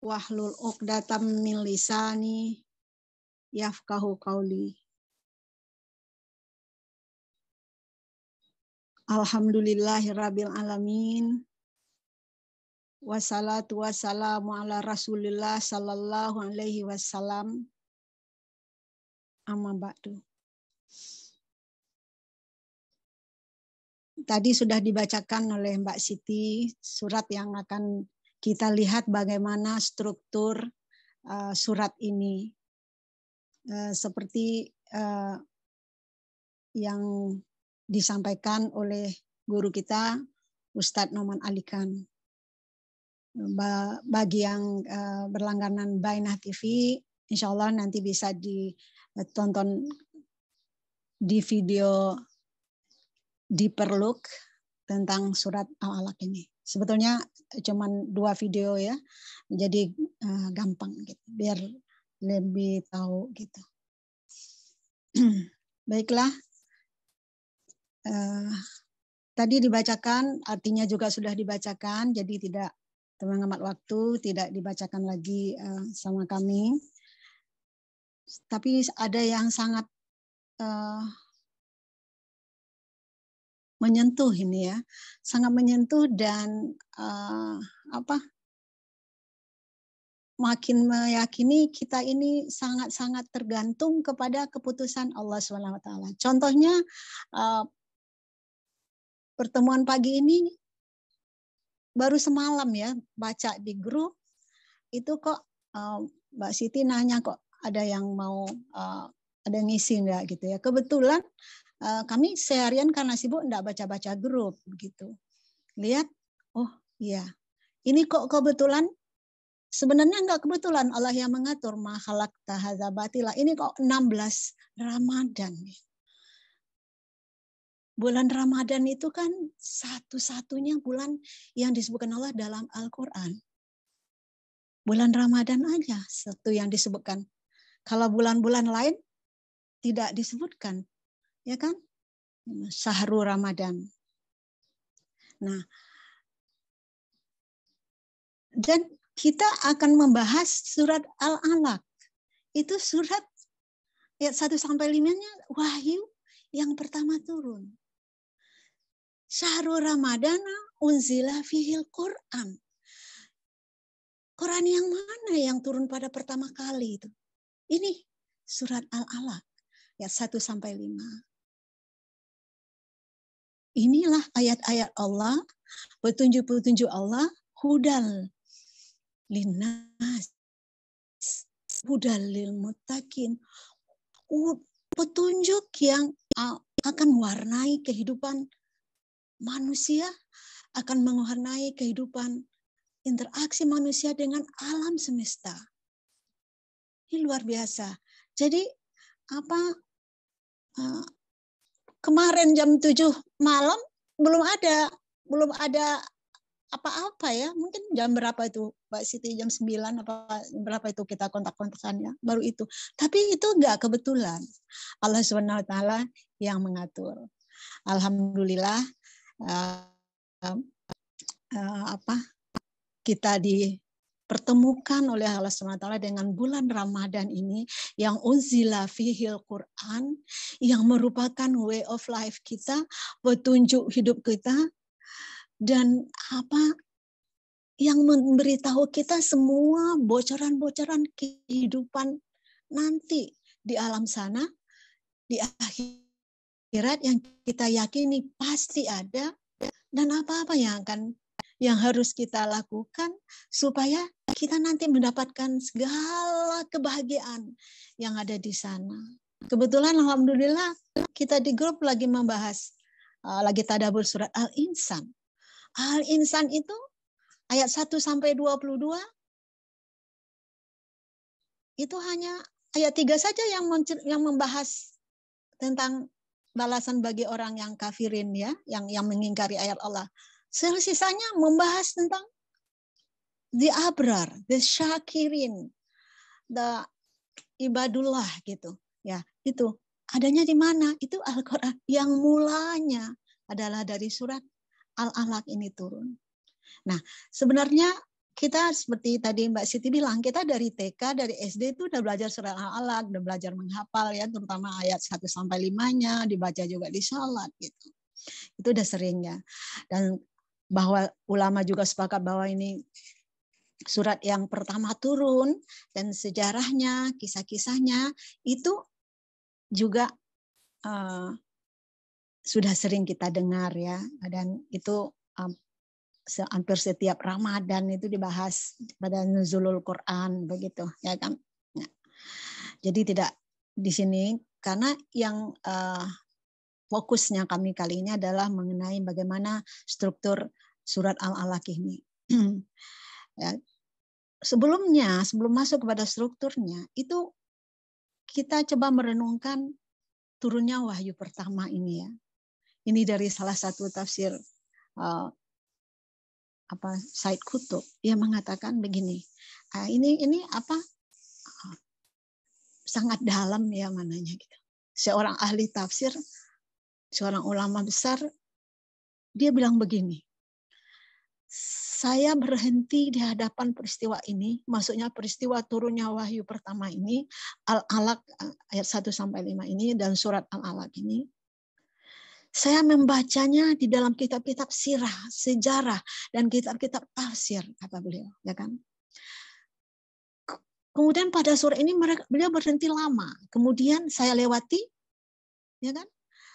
wahlul uqdatam min lisani yafqahu qawli. Alhamdulillahirabbil alamin. Wassalatu wassalamu ala Rasulillah sallallahu alaihi wassalam. Amma ba'du. Tadi sudah dibacakan oleh Mbak Siti surat yang akan kita lihat bagaimana struktur uh, surat ini. Uh, seperti uh, yang disampaikan oleh guru kita, Ustadz Noman Alikan. Ba bagi yang uh, berlangganan Bainah TV, insya Allah nanti bisa ditonton di video diperluk tentang surat Al-Alaq ini sebetulnya cuman dua video ya jadi uh, gampang gitu biar lebih tahu gitu baiklah uh, tadi dibacakan artinya juga sudah dibacakan jadi tidak terlalu mengamat waktu tidak dibacakan lagi uh, sama kami tapi ada yang sangat uh, menyentuh ini ya, sangat menyentuh dan uh, apa? makin meyakini kita ini sangat-sangat tergantung kepada keputusan Allah Swt. Contohnya uh, pertemuan pagi ini baru semalam ya baca di grup itu kok uh, Mbak Siti nanya kok ada yang mau uh, ada ngisi enggak gitu ya. Kebetulan Eh, kami seharian karena sibuk enggak baca-baca grup gitu. Lihat, oh iya. Ini kok kebetulan sebenarnya enggak kebetulan Allah yang mengatur mahalak tahazabatilah. Ini kok 16 Ramadan. Bulan Ramadan itu kan satu-satunya bulan yang disebutkan Allah dalam Al-Quran. Bulan Ramadan aja satu yang disebutkan. Kalau bulan-bulan lain tidak disebutkan ya kan? Sahru Ramadan. Nah, dan kita akan membahas surat Al-Alaq. Itu surat ayat 1 sampai 5-nya wahyu yang pertama turun. Syahrul Ramadan unzila fihil Quran. Quran yang mana yang turun pada pertama kali itu? Ini surat Al-Alaq ayat 1 sampai 5. Inilah ayat-ayat Allah, petunjuk-petunjuk Allah, hudal linas, hudal lil mutakin, petunjuk yang akan warnai kehidupan manusia, akan mewarnai kehidupan interaksi manusia dengan alam semesta. Ini luar biasa. Jadi apa eh, kemarin jam 7 malam belum ada belum ada apa-apa ya mungkin jam berapa itu Mbak Siti jam 9 apa berapa itu kita kontak kontakannya baru itu tapi itu enggak kebetulan Allah Subhanahu wa taala yang mengatur alhamdulillah uh, uh, apa kita di pertemukan oleh Allah SWT dengan bulan Ramadan ini yang unzila fihil Quran yang merupakan way of life kita, petunjuk hidup kita dan apa yang memberitahu kita semua bocoran-bocoran kehidupan nanti di alam sana di akhirat yang kita yakini pasti ada dan apa-apa yang akan yang harus kita lakukan supaya kita nanti mendapatkan segala kebahagiaan yang ada di sana. Kebetulan alhamdulillah kita di grup lagi membahas eh, lagi tadabur surat Al-Insan. Al-Insan itu ayat 1 sampai 22 itu hanya ayat 3 saja yang yang membahas tentang balasan bagi orang yang kafirin ya, yang yang mengingkari ayat Allah. Sisanya membahas tentang the abrar, the syakirin, the ibadullah gitu. Ya, itu adanya di mana? Itu Al-Qur'an yang mulanya adalah dari surat Al-Alaq ini turun. Nah, sebenarnya kita seperti tadi Mbak Siti bilang, kita dari TK, dari SD itu udah belajar surat Al-Alaq, udah belajar menghafal ya, terutama ayat 1 sampai 5-nya, dibaca juga di salat gitu. Itu udah sering ya. Dan bahwa ulama juga sepakat bahwa ini surat yang pertama turun dan sejarahnya, kisah-kisahnya itu juga uh, sudah sering kita dengar ya dan itu um, hampir setiap Ramadan itu dibahas pada nuzulul Quran begitu ya kan. Nah, jadi tidak di sini karena yang uh, fokusnya kami kali ini adalah mengenai bagaimana struktur surat Al-Alaq ini. ya, sebelumnya, sebelum masuk kepada strukturnya, itu kita coba merenungkan turunnya wahyu pertama ini ya. Ini dari salah satu tafsir uh, apa Said Kutub yang mengatakan begini. Uh, ini ini apa uh, sangat dalam ya mananya gitu. Seorang ahli tafsir, seorang ulama besar dia bilang begini saya berhenti di hadapan peristiwa ini, maksudnya peristiwa turunnya wahyu pertama ini, Al-Alaq eh, ayat 1 sampai 5 ini dan surat Al-Alaq ini. Saya membacanya di dalam kitab-kitab sirah, sejarah dan kitab-kitab tafsir kata beliau, ya kan? Kemudian pada surat ini mereka, beliau berhenti lama. Kemudian saya lewati, ya kan?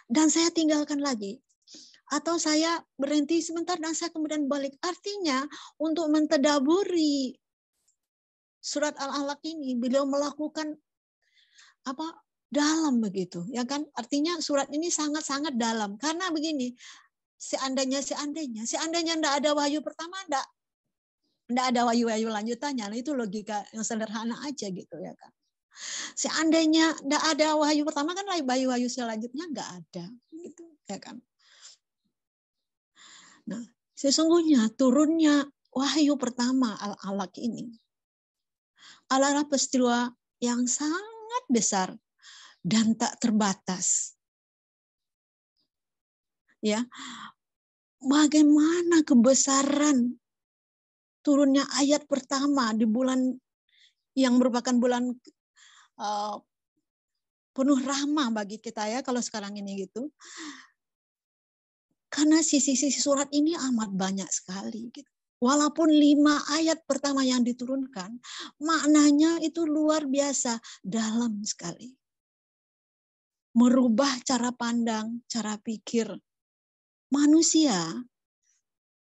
Dan saya tinggalkan lagi atau saya berhenti sebentar dan saya kemudian balik. Artinya untuk mentedaburi surat Al-Alaq ini beliau melakukan apa dalam begitu ya kan artinya surat ini sangat-sangat dalam karena begini seandainya seandainya seandainya ndak ada wahyu pertama ndak ndak ada wahyu-wahyu lanjutannya nah, itu logika yang sederhana aja gitu ya kan seandainya ndak ada wahyu pertama kan wahyu-wahyu selanjutnya nggak ada gitu ya kan Nah, sesungguhnya turunnya wahyu pertama Al-Alaq ini adalah peristiwa yang sangat besar dan tak terbatas. Ya. Bagaimana kebesaran turunnya ayat pertama di bulan yang merupakan bulan uh, penuh rahmah bagi kita ya kalau sekarang ini gitu. Karena sisi-sisi surat ini amat banyak sekali. Gitu. Walaupun lima ayat pertama yang diturunkan, maknanya itu luar biasa dalam sekali. Merubah cara pandang, cara pikir manusia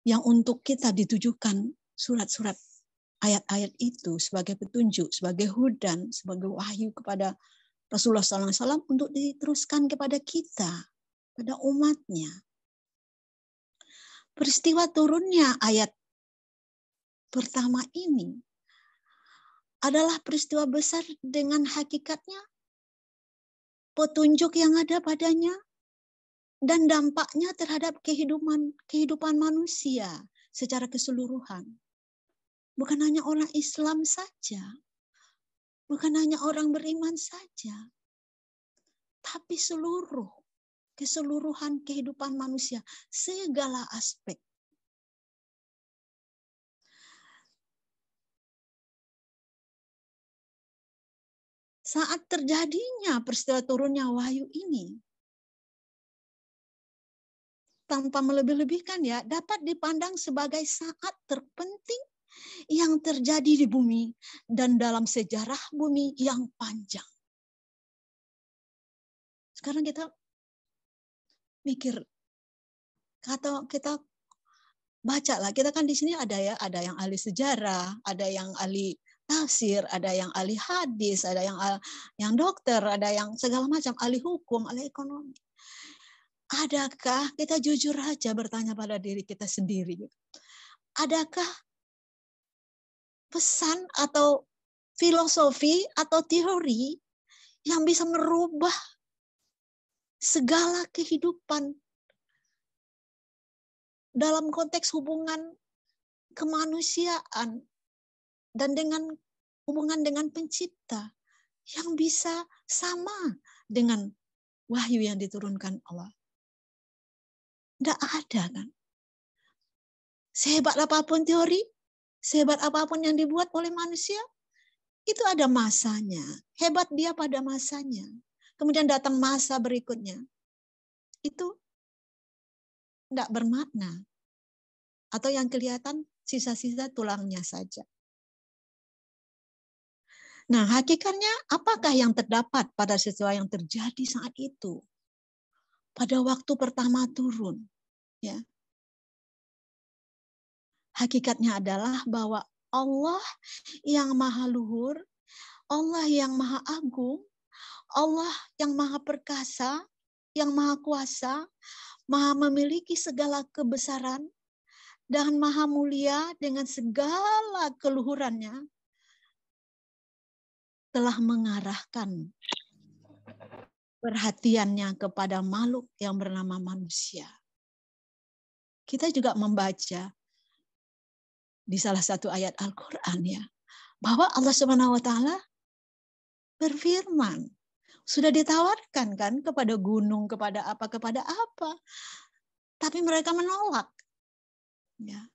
yang untuk kita ditujukan surat-surat ayat-ayat itu sebagai petunjuk, sebagai hudan, sebagai wahyu kepada Rasulullah SAW untuk diteruskan kepada kita, pada umatnya peristiwa turunnya ayat pertama ini adalah peristiwa besar dengan hakikatnya petunjuk yang ada padanya dan dampaknya terhadap kehidupan kehidupan manusia secara keseluruhan. Bukan hanya orang Islam saja, bukan hanya orang beriman saja, tapi seluruh keseluruhan kehidupan manusia, segala aspek. Saat terjadinya peristiwa turunnya wahyu ini, tanpa melebih-lebihkan ya, dapat dipandang sebagai saat terpenting yang terjadi di bumi dan dalam sejarah bumi yang panjang. Sekarang kita mikir kata kita baca lah kita kan di sini ada ya ada yang ahli sejarah ada yang ahli tafsir ada yang ahli hadis ada yang yang dokter ada yang segala macam ahli hukum ahli ekonomi adakah kita jujur aja bertanya pada diri kita sendiri adakah pesan atau filosofi atau teori yang bisa merubah segala kehidupan dalam konteks hubungan kemanusiaan dan dengan hubungan dengan pencipta yang bisa sama dengan wahyu yang diturunkan Allah. Tidak ada kan. Sehebat apapun teori, sehebat apapun yang dibuat oleh manusia, itu ada masanya. Hebat dia pada masanya kemudian datang masa berikutnya. Itu tidak bermakna. Atau yang kelihatan sisa-sisa tulangnya saja. Nah, hakikatnya apakah yang terdapat pada sesuatu yang terjadi saat itu? Pada waktu pertama turun, ya. Hakikatnya adalah bahwa Allah yang Maha Luhur, Allah yang Maha Agung Allah yang maha perkasa, yang maha kuasa, maha memiliki segala kebesaran, dan maha mulia dengan segala keluhurannya, telah mengarahkan perhatiannya kepada makhluk yang bernama manusia. Kita juga membaca di salah satu ayat Al-Quran ya, bahwa Allah Subhanahu wa Ta'ala berfirman sudah ditawarkan kan kepada gunung, kepada apa, kepada apa. Tapi mereka menolak. Ya.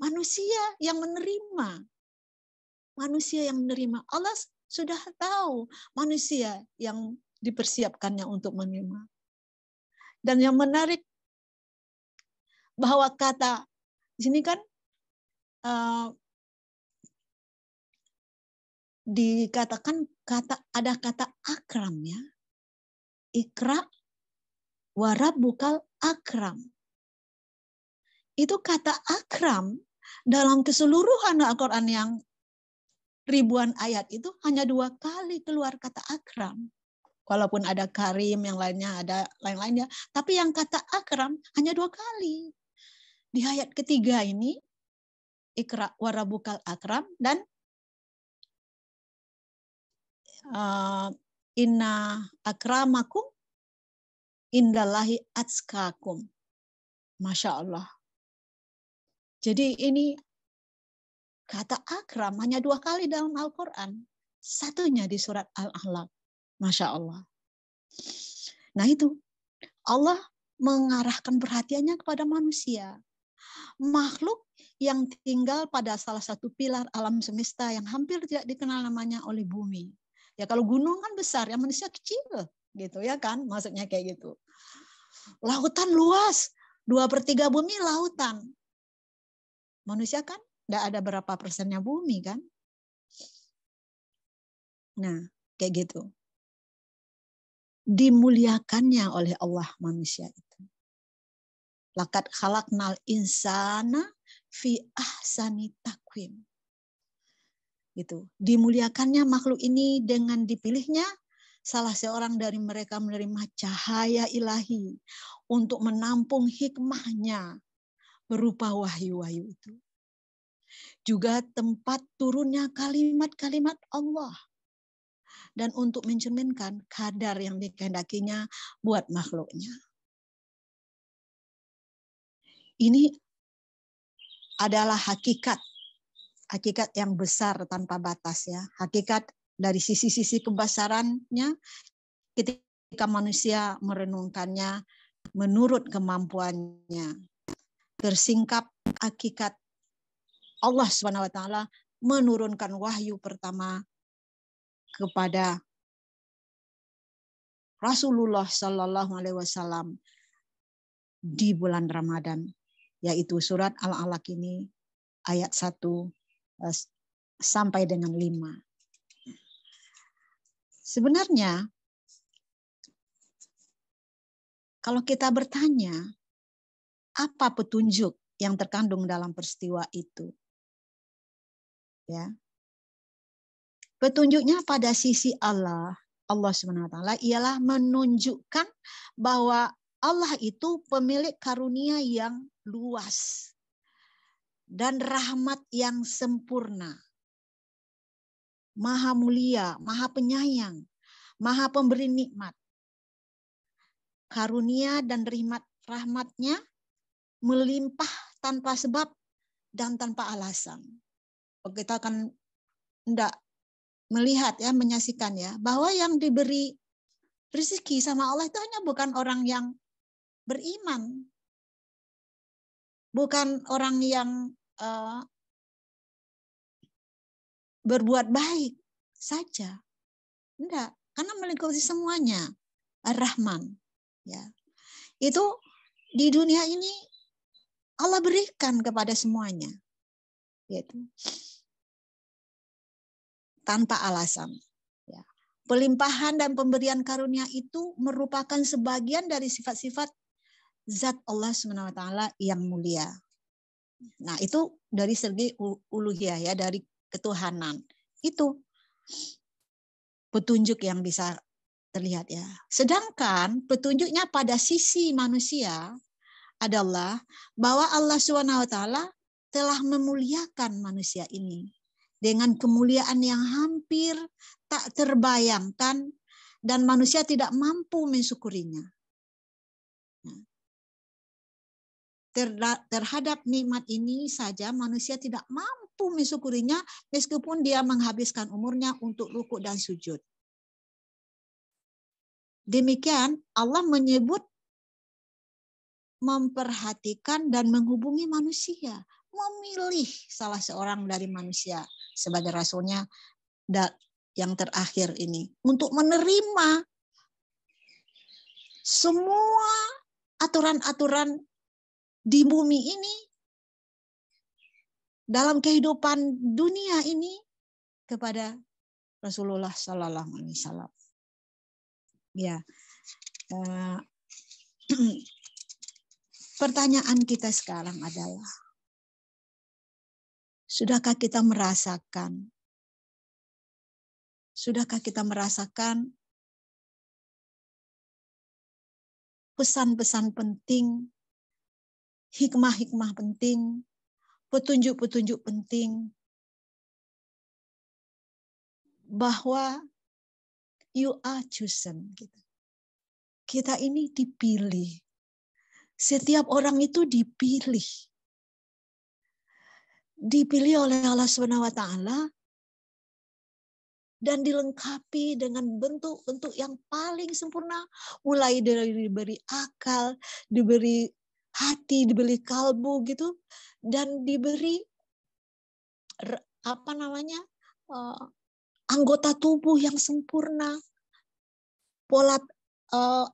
Manusia yang menerima. Manusia yang menerima. Allah sudah tahu manusia yang dipersiapkannya untuk menerima. Dan yang menarik bahwa kata di sini kan uh, dikatakan kata ada kata akram ya. Ikra warab bukal akram. Itu kata akram dalam keseluruhan Al-Quran yang ribuan ayat itu hanya dua kali keluar kata akram. Walaupun ada karim yang lainnya, ada lain-lainnya. Tapi yang kata akram hanya dua kali. Di ayat ketiga ini, ikra warabukal akram dan uh, inna akramakum indallahi atskakum. Masya Allah. Jadi ini kata akram hanya dua kali dalam Al-Quran. Satunya di surat Al-Ahlak. Masya Allah. Nah itu. Allah mengarahkan perhatiannya kepada manusia. Makhluk yang tinggal pada salah satu pilar alam semesta yang hampir tidak dikenal namanya oleh bumi. Ya kalau gunung kan besar, yang manusia kecil gitu ya kan, maksudnya kayak gitu. Lautan luas, dua per tiga bumi lautan. Manusia kan tidak ada berapa persennya bumi kan. Nah, kayak gitu. Dimuliakannya oleh Allah manusia itu. Lakat khalaqnal insana fi ahsani takwim. Gitu. Dimuliakannya makhluk ini dengan dipilihnya salah seorang dari mereka menerima cahaya ilahi untuk menampung hikmahnya berupa wahyu-wahyu itu. Juga tempat turunnya kalimat-kalimat Allah. Dan untuk mencerminkan kadar yang dikehendakinya buat makhluknya. Ini adalah hakikat hakikat yang besar tanpa batas ya. Hakikat dari sisi-sisi kebesarannya ketika manusia merenungkannya menurut kemampuannya. Tersingkap hakikat Allah Subhanahu wa taala menurunkan wahyu pertama kepada Rasulullah Shallallahu Alaihi Wasallam di bulan Ramadan, yaitu surat Al-Alaq ini ayat 1 Eh, sampai dengan lima. Sebenarnya kalau kita bertanya apa petunjuk yang terkandung dalam peristiwa itu, ya petunjuknya pada sisi Allah, Allah swt ialah menunjukkan bahwa Allah itu pemilik karunia yang luas dan rahmat yang sempurna. Maha mulia, maha penyayang, maha pemberi nikmat. Karunia dan rahmat rahmatnya melimpah tanpa sebab dan tanpa alasan. Kita akan tidak melihat ya, menyaksikan ya, bahwa yang diberi rezeki sama Allah itu hanya bukan orang yang beriman, bukan orang yang Eh, berbuat baik saja. Enggak, karena melingkupi semuanya. Ar-Rahman. Ya. Itu di dunia ini Allah berikan kepada semuanya. yaitu Tanpa alasan. Ya. Pelimpahan dan pemberian karunia itu merupakan sebagian dari sifat-sifat zat Allah swt yang mulia. Nah, itu dari segi uluhiyah ya, dari ketuhanan. Itu petunjuk yang bisa terlihat ya. Sedangkan petunjuknya pada sisi manusia adalah bahwa Allah Subhanahu wa taala telah memuliakan manusia ini dengan kemuliaan yang hampir tak terbayangkan dan manusia tidak mampu mensyukurinya. terhadap nikmat ini saja manusia tidak mampu mensyukurinya meskipun dia menghabiskan umurnya untuk rukuk dan sujud. Demikian Allah menyebut memperhatikan dan menghubungi manusia, memilih salah seorang dari manusia sebagai rasulnya yang terakhir ini untuk menerima semua aturan-aturan di bumi ini, dalam kehidupan dunia ini kepada Rasulullah Sallallahu Alaihi Wasallam. Ya, eh, pertanyaan kita sekarang adalah, sudahkah kita merasakan? Sudahkah kita merasakan pesan-pesan penting hikmah-hikmah penting, petunjuk-petunjuk penting bahwa you are chosen gitu. Kita ini dipilih. Setiap orang itu dipilih. Dipilih oleh Allah Swt dan dilengkapi dengan bentuk-bentuk yang paling sempurna mulai dari diberi akal, diberi hati, dibeli kalbu gitu, dan diberi apa namanya uh, anggota tubuh yang sempurna, pola uh,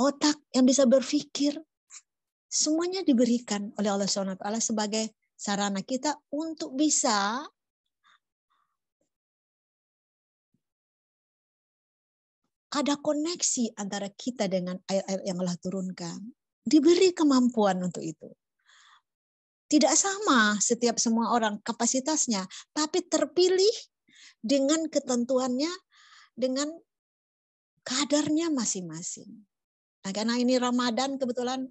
otak yang bisa berpikir, semuanya diberikan oleh Allah Swt sebagai sarana kita untuk bisa ada koneksi antara kita dengan air-air yang Allah turunkan diberi kemampuan untuk itu. Tidak sama setiap semua orang kapasitasnya, tapi terpilih dengan ketentuannya, dengan kadarnya masing-masing. Nah, karena ini Ramadan kebetulan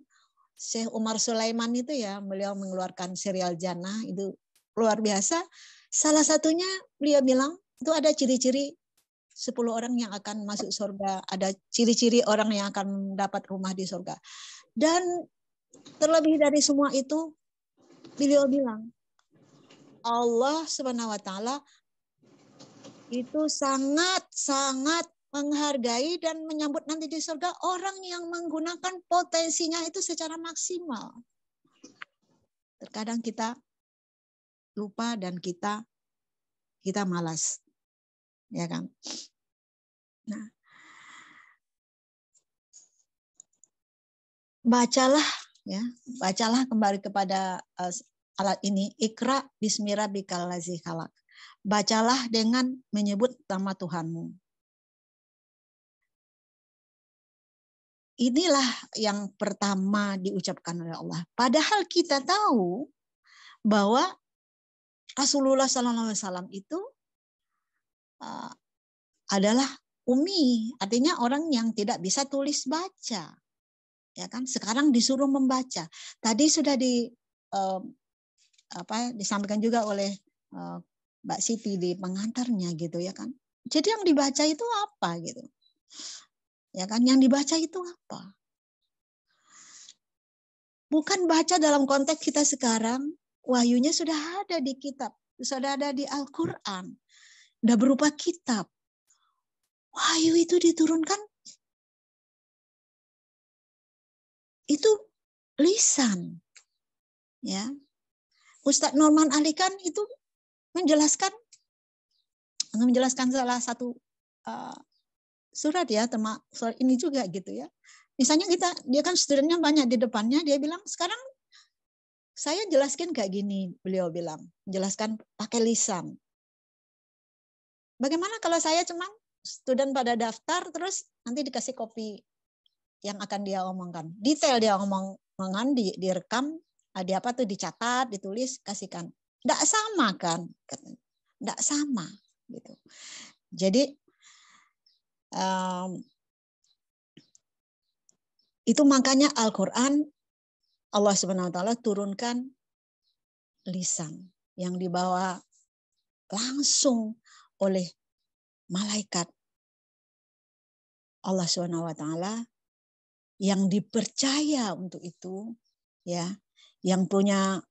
Syekh Umar Sulaiman itu ya, beliau mengeluarkan serial Jannah itu luar biasa. Salah satunya beliau bilang itu ada ciri-ciri 10 orang yang akan masuk surga, ada ciri-ciri orang yang akan mendapat rumah di surga. Dan terlebih dari semua itu, beliau bilang, Allah Subhanahu wa taala itu sangat-sangat menghargai dan menyambut nanti di surga orang yang menggunakan potensinya itu secara maksimal. Terkadang kita lupa dan kita kita malas. Ya kan? Nah, bacalah ya, bacalah kembali kepada uh, alat ini ikra bismira bikalazi lazi Bacalah dengan menyebut nama Tuhanmu. Inilah yang pertama diucapkan oleh Allah. Padahal kita tahu bahwa Rasulullah SAW itu uh, adalah umi, artinya orang yang tidak bisa tulis baca ya kan sekarang disuruh membaca tadi sudah di eh, apa disampaikan juga oleh eh, Mbak Siti di pengantarnya gitu ya kan jadi yang dibaca itu apa gitu ya kan yang dibaca itu apa bukan baca dalam konteks kita sekarang wahyunya sudah ada di kitab sudah ada di Al-Quran sudah berupa kitab wahyu itu diturunkan itu lisan. Ya. Ustadz Norman Alikan itu menjelaskan menjelaskan salah satu uh, surat ya termasuk surat ini juga gitu ya. Misalnya kita dia kan studentnya banyak di depannya dia bilang sekarang saya jelaskan kayak gini beliau bilang jelaskan pakai lisan. Bagaimana kalau saya cuma student pada daftar terus nanti dikasih kopi yang akan dia omongkan. Detail dia omong omongan di, direkam, ada ah, apa tuh dicatat, ditulis, kasihkan. Tidak sama kan? Tidak sama gitu. Jadi um, itu makanya Al-Quran Allah Subhanahu Wa Taala turunkan lisan yang dibawa langsung oleh malaikat Allah Subhanahu Wa Taala yang dipercaya untuk itu ya yang punya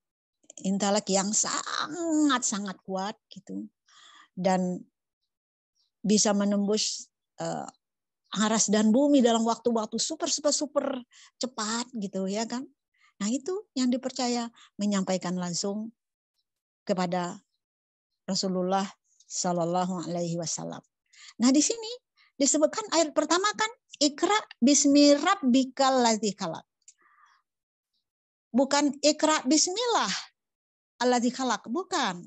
intelek yang sangat sangat kuat gitu dan bisa menembus uh, aras dan bumi dalam waktu-waktu super super super cepat gitu ya kan nah itu yang dipercaya menyampaikan langsung kepada Rasulullah Shallallahu Alaihi Wasallam nah di sini disebutkan ayat pertama kan ikra bismi rabbikal ladzi Bukan ikra bismillah alladzi khalaq, bukan.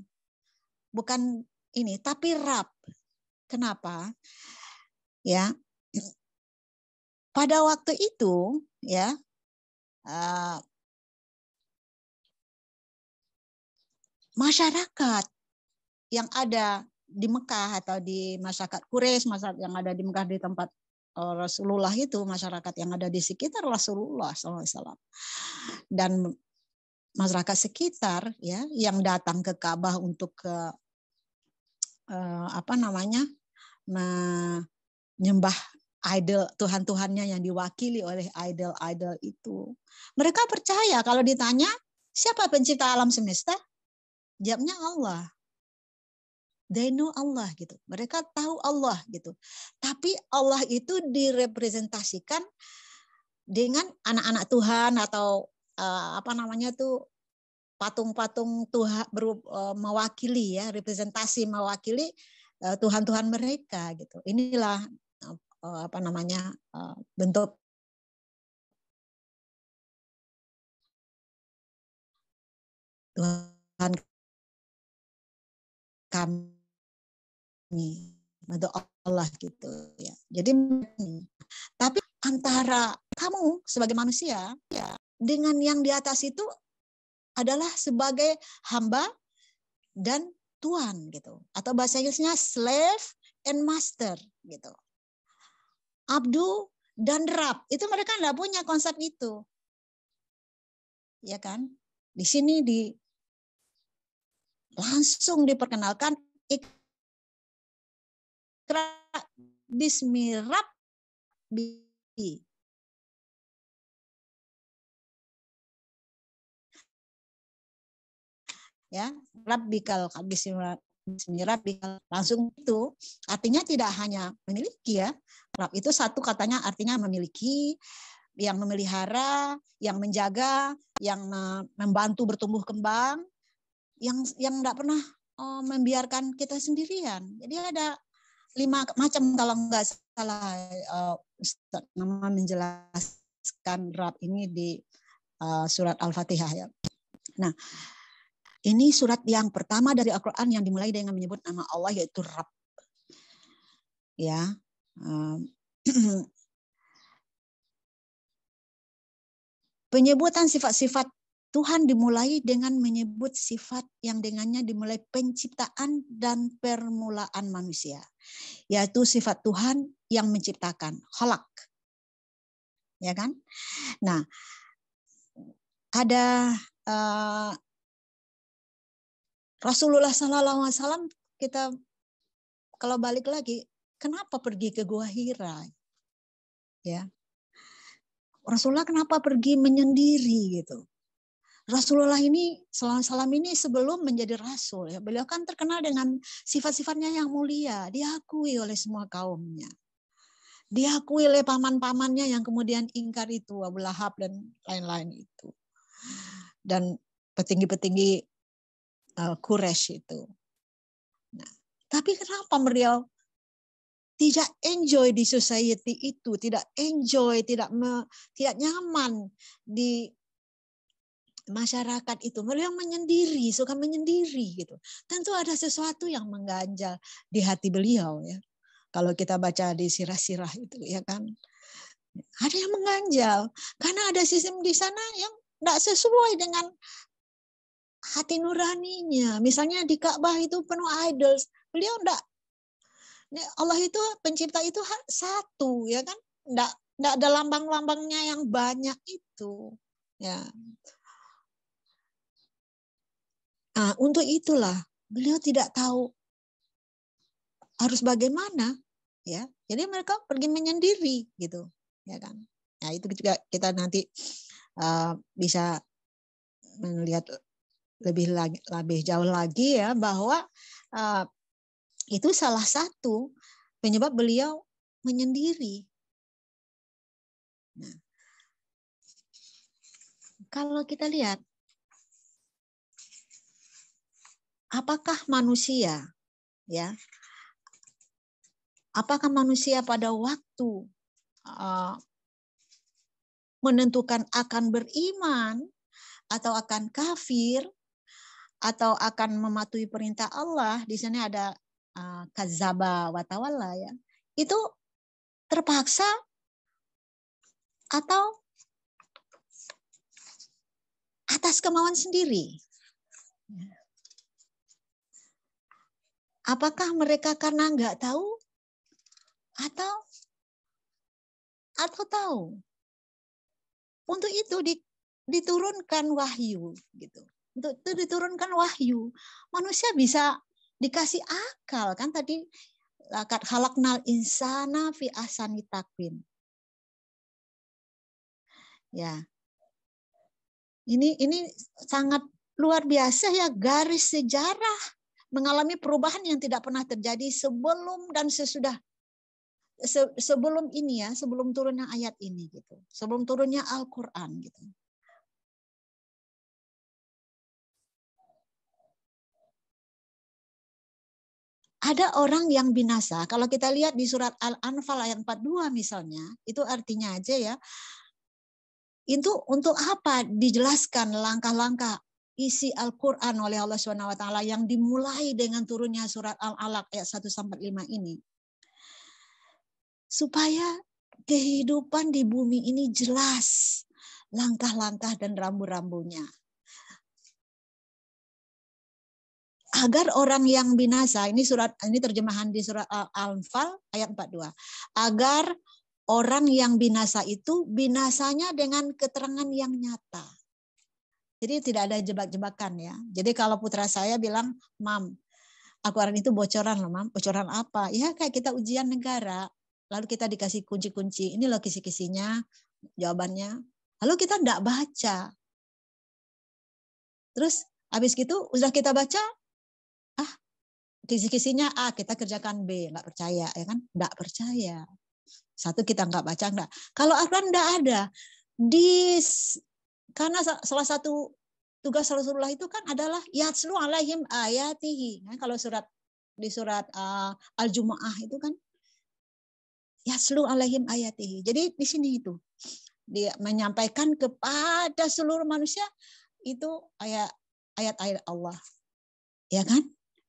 Bukan ini, tapi rab. Kenapa? Ya. Pada waktu itu, ya. Uh, masyarakat yang ada di Mekah atau di masyarakat Quraisy, masyarakat yang ada di Mekah di tempat eh, Rasulullah itu, masyarakat yang ada di sekitar Rasulullah SAW. Dan masyarakat sekitar ya yang datang ke Ka'bah untuk ke eh, apa namanya menyembah idol Tuhan-Tuhannya yang diwakili oleh idol-idol itu. Mereka percaya kalau ditanya siapa pencipta alam semesta? Jawabnya Allah. They know Allah gitu. Mereka tahu Allah gitu. Tapi Allah itu direpresentasikan dengan anak-anak Tuhan atau uh, apa namanya tuh patung-patung Tuhan ber, uh, eh, mewakili ya, representasi mewakili eh, Tuhan-Tuhan mereka gitu. Inilah uh, apa namanya uh, bentuk Tuhan kami nyanyi bantu Allah gitu ya. Jadi tapi antara kamu sebagai manusia ya dengan yang di atas itu adalah sebagai hamba dan tuan gitu atau bahasa Inggrisnya slave and master gitu. Abdu dan rab itu mereka nggak punya konsep itu. Ya kan? Di sini di langsung diperkenalkan bismi rabbi. Ya, rabbi kalau bismi rabbi langsung itu artinya tidak hanya memiliki ya. Rab itu satu katanya artinya memiliki, yang memelihara, yang menjaga, yang membantu bertumbuh kembang, yang yang tidak pernah oh, membiarkan kita sendirian. Jadi ada lima macam kalau nggak salah uh, Ustaz Nama menjelaskan rap ini di uh, surat Al-Fatihah ya. Nah, ini surat yang pertama dari Al-Qur'an yang dimulai dengan menyebut nama Allah yaitu Rab. Ya. Eh, penyebutan sifat-sifat Tuhan dimulai dengan menyebut sifat yang dengannya dimulai penciptaan dan permulaan manusia, yaitu sifat Tuhan yang menciptakan, holak. Ya kan? Nah, ada uh, Rasulullah Sallallahu Alaihi Wasallam kita kalau balik lagi, kenapa pergi ke Gua Hira? Ya, Rasulullah kenapa pergi menyendiri gitu? Rasulullah ini salam salam ini sebelum menjadi rasul ya beliau kan terkenal dengan sifat-sifatnya yang mulia diakui oleh semua kaumnya diakui oleh paman-pamannya yang kemudian ingkar itu Abu Lahab dan lain-lain itu dan petinggi-petinggi uh, Quraisy itu nah tapi kenapa beliau tidak enjoy di society itu, tidak enjoy, tidak me, tidak nyaman di masyarakat itu yang menyendiri suka menyendiri gitu tentu ada sesuatu yang mengganjal di hati beliau ya kalau kita baca di sirah-sirah itu ya kan ada yang mengganjal karena ada sistem di sana yang tidak sesuai dengan hati nuraninya misalnya di Ka'bah itu penuh idols beliau tidak ya, Allah itu pencipta itu satu ya kan tidak tidak ada lambang-lambangnya yang banyak itu ya Nah, untuk itulah beliau tidak tahu harus bagaimana, ya. Jadi mereka pergi menyendiri gitu, ya kan. Nah, itu juga kita nanti uh, bisa melihat lebih lagi, lebih jauh lagi ya bahwa uh, itu salah satu penyebab beliau menyendiri. Nah, kalau kita lihat apakah manusia ya apakah manusia pada waktu uh, menentukan akan beriman atau akan kafir atau akan mematuhi perintah Allah di sini ada uh, kazaba watawala ya itu terpaksa atau atas kemauan sendiri. Ya. Apakah mereka karena nggak tahu atau atau tahu? Untuk itu di, diturunkan wahyu gitu. Untuk itu diturunkan wahyu. Manusia bisa dikasih akal kan tadi lakat halaknal insana fi asani takwin. Ya. Ini ini sangat luar biasa ya garis sejarah mengalami perubahan yang tidak pernah terjadi sebelum dan sesudah se sebelum ini ya, sebelum turunnya ayat ini gitu. Sebelum turunnya Al-Qur'an gitu. Ada orang yang binasa. Kalau kita lihat di surat Al-Anfal ayat 42 misalnya, itu artinya aja ya, itu untuk apa dijelaskan langkah-langkah isi Al-Quran oleh Allah Swt yang dimulai dengan turunnya surat Al-Alaq ayat 1 sampai 5 ini. Supaya kehidupan di bumi ini jelas langkah-langkah dan rambu-rambunya. agar orang yang binasa ini surat ini terjemahan di surat Al-Anfal ayat 42 agar orang yang binasa itu binasanya dengan keterangan yang nyata jadi tidak ada jebak-jebakan ya. Jadi kalau putra saya bilang, "Mam, akuaran itu bocoran loh, Mam." Bocoran apa? Ya kayak kita ujian negara, lalu kita dikasih kunci-kunci. Ini loh kisi-kisinya, jawabannya. Lalu kita tidak baca. Terus habis gitu udah kita baca, ah kisi-kisinya A, kita kerjakan B, nggak percaya ya kan? Nggak percaya. Satu kita nggak baca nggak. Kalau al nggak ada di karena salah satu tugas Rasulullah itu kan adalah yatslu alaihim ayatihi. Nah, kalau surat di surat uh, Al-Jumuah itu kan yaslu alaihim ayatihi. Jadi di sini itu dia menyampaikan kepada seluruh manusia itu ayat ayat-ayat Allah. Ya kan?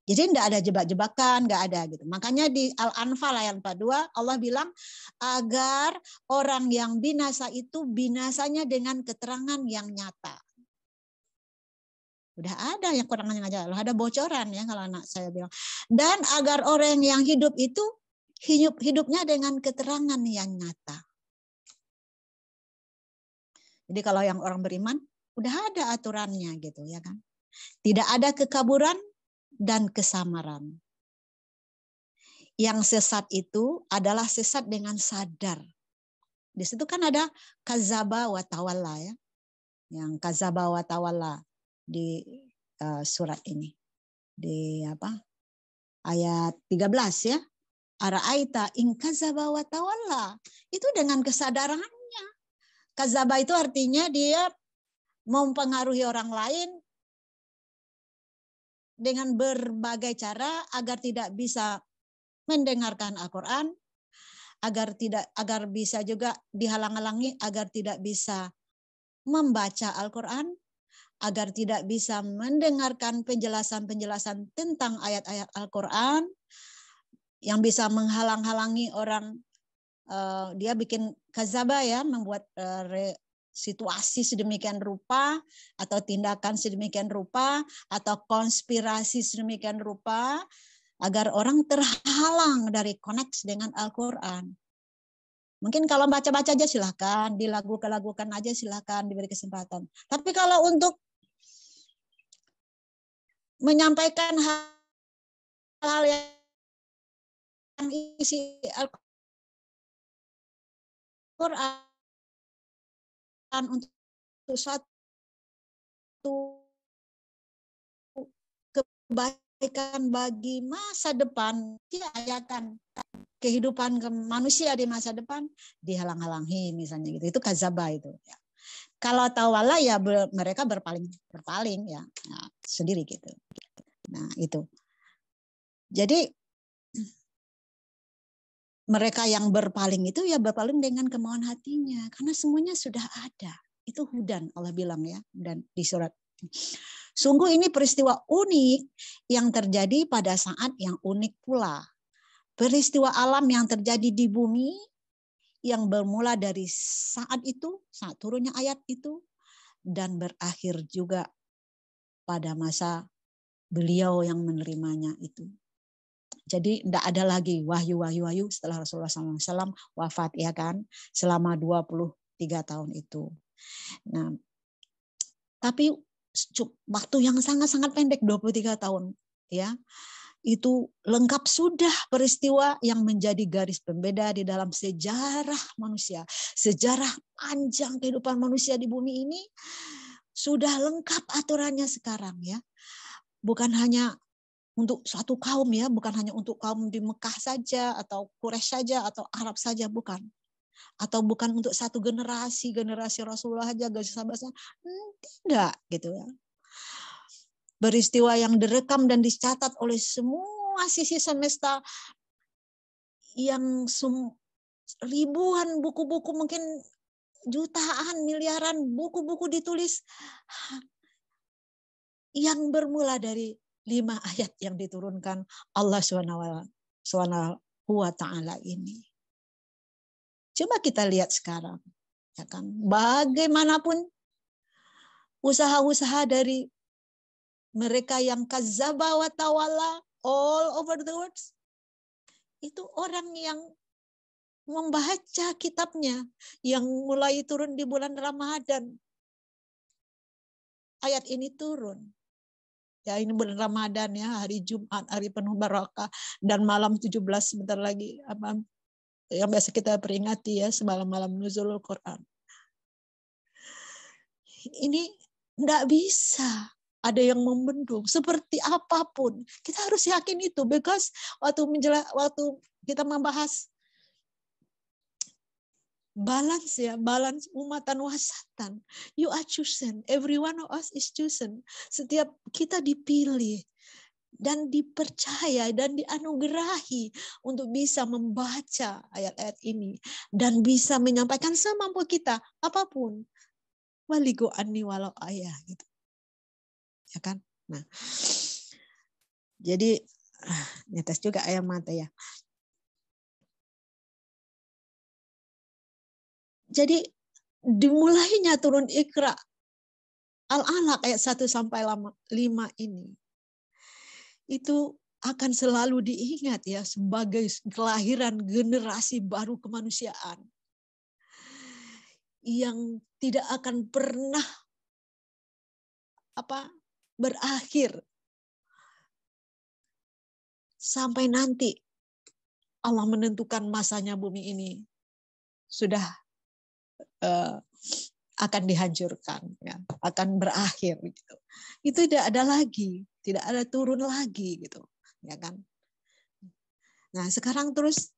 Jadi tidak ada jebak-jebakan, nggak ada gitu. Makanya di Al-Anfal ayat 42 Allah bilang agar orang yang binasa itu binasanya dengan keterangan yang nyata. Udah ada yang kurang yang aja, loh ada bocoran ya kalau anak saya bilang. Dan agar orang yang hidup itu hidup hidupnya dengan keterangan yang nyata. Jadi kalau yang orang beriman udah ada aturannya gitu ya kan. Tidak ada kekaburan, dan kesamaran. Yang sesat itu adalah sesat dengan sadar. Di situ kan ada kazaba wa tawalla ya. Yang kazaba wa tawalla di uh, surat ini. Di apa? Ayat 13 ya. Ara'aita in kazaba wa tawalla. Itu dengan kesadarannya. Kazaba itu artinya dia mempengaruhi orang lain dengan berbagai cara agar tidak bisa mendengarkan Al-Quran, agar tidak agar bisa juga dihalang-halangi agar tidak bisa membaca Al-Quran, agar tidak bisa mendengarkan penjelasan-penjelasan tentang ayat-ayat Al-Quran yang bisa menghalang-halangi orang uh, dia bikin kazaba ya membuat uh, re, situasi sedemikian rupa atau tindakan sedemikian rupa atau konspirasi sedemikian rupa agar orang terhalang dari koneksi dengan Al-Quran. Mungkin kalau baca-baca aja silahkan, dilagu-lagukan aja silahkan, diberi kesempatan. Tapi kalau untuk menyampaikan hal-hal yang isi Al-Quran, kesempatan untuk sesuatu kebaikan bagi masa depan, diayakan kehidupan ke manusia di masa depan dihalang-halangi misalnya gitu. Itu kazaba itu. Ya. Kalau tawala ya ber, mereka berpaling berpaling ya nah, sendiri gitu. Nah itu. Jadi mereka yang berpaling itu ya berpaling dengan kemauan hatinya karena semuanya sudah ada. Itu hudan Allah bilang ya dan di surat. Sungguh ini peristiwa unik yang terjadi pada saat yang unik pula. Peristiwa alam yang terjadi di bumi yang bermula dari saat itu, saat turunnya ayat itu dan berakhir juga pada masa beliau yang menerimanya itu. Jadi tidak ada lagi wahyu-wahyu-wahyu setelah Rasulullah SAW wafat ya kan selama 23 tahun itu. Nah, tapi waktu yang sangat-sangat pendek 23 tahun ya itu lengkap sudah peristiwa yang menjadi garis pembeda di dalam sejarah manusia. Sejarah panjang kehidupan manusia di bumi ini sudah lengkap aturannya sekarang ya. Bukan hanya untuk suatu kaum ya, bukan hanya untuk kaum di Mekah saja atau Quraisy saja atau Arab saja bukan. Atau bukan untuk satu generasi, generasi Rasulullah saja, generasi sahabat saja. Hmm, tidak gitu ya. beristiwa yang direkam dan dicatat oleh semua sisi semesta yang sum ribuan buku-buku mungkin jutaan miliaran buku-buku ditulis yang bermula dari lima ayat yang diturunkan Allah Swt wa ini. Coba kita lihat sekarang, ya kan? Bagaimanapun usaha-usaha dari mereka yang kazaba wa tawala all over the world itu orang yang membaca kitabnya yang mulai turun di bulan Ramadan. Ayat ini turun ya ini bulan Ramadan ya hari Jumat hari penuh barokah dan malam 17 sebentar lagi apa yang biasa kita peringati ya semalam malam nuzulul Quran ini tidak bisa ada yang membendung seperti apapun kita harus yakin itu because waktu menjelak waktu kita membahas balance ya, balance umatan wasatan. You are chosen. Every one of us is chosen. Setiap kita dipilih dan dipercaya dan dianugerahi untuk bisa membaca ayat-ayat ini dan bisa menyampaikan semampu kita apapun waligo ani walau ayah gitu ya kan nah jadi ah, nyetes juga ayam mata ya Jadi dimulainya turun ikra Al-Alaq ayat 1 sampai 5 ini itu akan selalu diingat ya sebagai kelahiran generasi baru kemanusiaan yang tidak akan pernah apa berakhir sampai nanti Allah menentukan masanya bumi ini sudah Eh, akan dihancurkan, ya, akan berakhir gitu. Itu tidak ada lagi, tidak ada turun lagi gitu, ya kan? Nah sekarang terus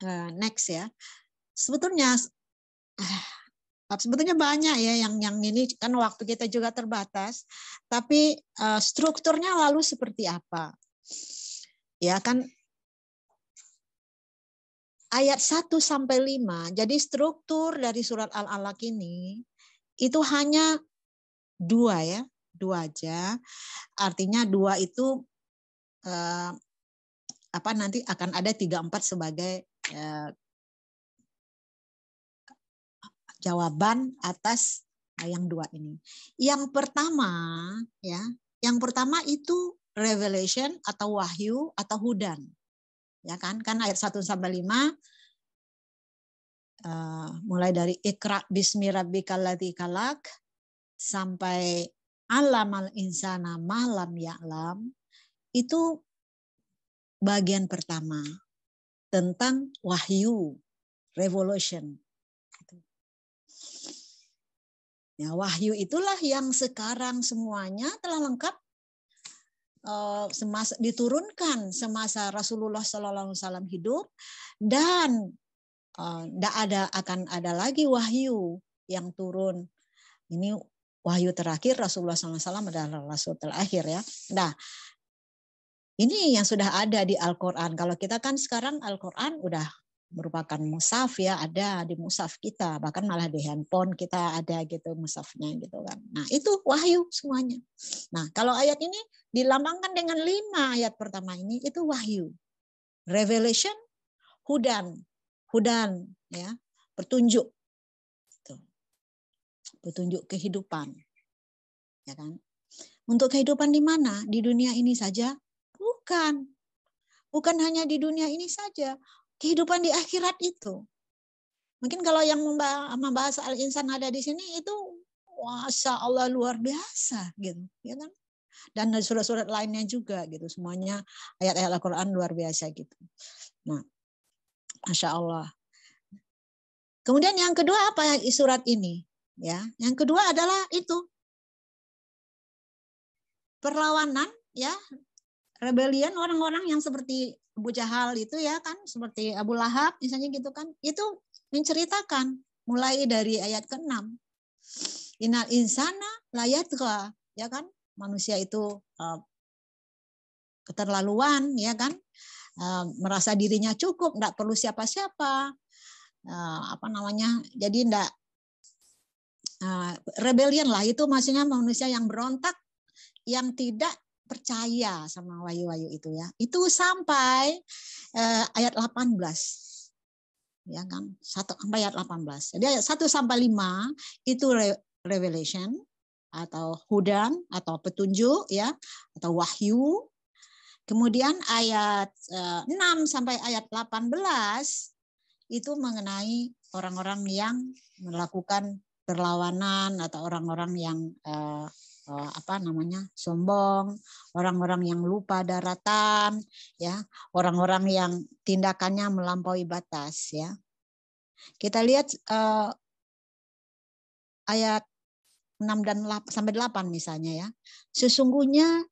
uh, next ya, sebetulnya uh, sebetulnya banyak ya yang yang ini kan waktu kita juga terbatas, tapi uh, strukturnya lalu seperti apa? Ya kan ayat 1 sampai 5. Jadi struktur dari surat Al-Alaq ini itu hanya dua ya, dua aja. Artinya dua itu eh, apa nanti akan ada 3 4 sebagai eh, jawaban atas yang dua ini. Yang pertama ya, yang pertama itu revelation atau wahyu atau hudan ya kan? Kan ayat 1 sampai 5 uh, eh, mulai dari ikra bismi rabbikal kalak sampai alamal insana malam ya'lam itu bagian pertama tentang wahyu revolution ya wahyu itulah yang sekarang semuanya telah lengkap Eh, semasa diturunkan semasa Rasulullah Sallallahu Alaihi Wasallam hidup dan tidak eh, ada akan ada lagi wahyu yang turun ini wahyu terakhir Rasulullah SAW adalah Rasul terakhir ya nah ini yang sudah ada di Al-Quran kalau kita kan sekarang Al-Quran udah merupakan musaf ya ada di musaf kita bahkan malah di handphone kita ada gitu musafnya gitu kan nah itu wahyu semuanya nah kalau ayat ini dilambangkan dengan lima ayat pertama ini itu wahyu revelation hudan hudan ya petunjuk itu petunjuk kehidupan ya kan untuk kehidupan di mana di dunia ini saja bukan bukan hanya di dunia ini saja kehidupan di akhirat itu. Mungkin kalau yang membahas al-insan ada di sini itu masya Allah luar biasa gitu, ya kan? Dan surat-surat lainnya juga gitu, semuanya ayat-ayat Al-Quran luar biasa gitu. Nah, masya Allah. Kemudian yang kedua apa Yang surat ini? Ya, yang kedua adalah itu perlawanan ya rebellion orang-orang yang seperti Abu Jahal itu ya kan, seperti Abu Lahab misalnya gitu kan, itu menceritakan mulai dari ayat ke-6. Inal insana layatka, ya kan? Manusia itu uh, keterlaluan, ya kan? Uh, merasa dirinya cukup, enggak perlu siapa-siapa. Uh, apa namanya? Jadi enggak uh, rebellion lah itu maksudnya manusia yang berontak yang tidak percaya sama wayu-wayu itu ya. Itu sampai eh, ayat 18. Ya kan? satu sampai ayat 18. Jadi ayat 1 sampai 5 itu re revelation atau hudan atau petunjuk ya atau wahyu. Kemudian ayat eh, 6 sampai ayat 18 itu mengenai orang-orang yang melakukan perlawanan atau orang-orang yang eh, apa namanya sombong, orang-orang yang lupa daratan, ya, orang-orang yang tindakannya melampaui batas, ya. Kita lihat eh, ayat 6 dan 8, sampai 8 misalnya ya. Sesungguhnya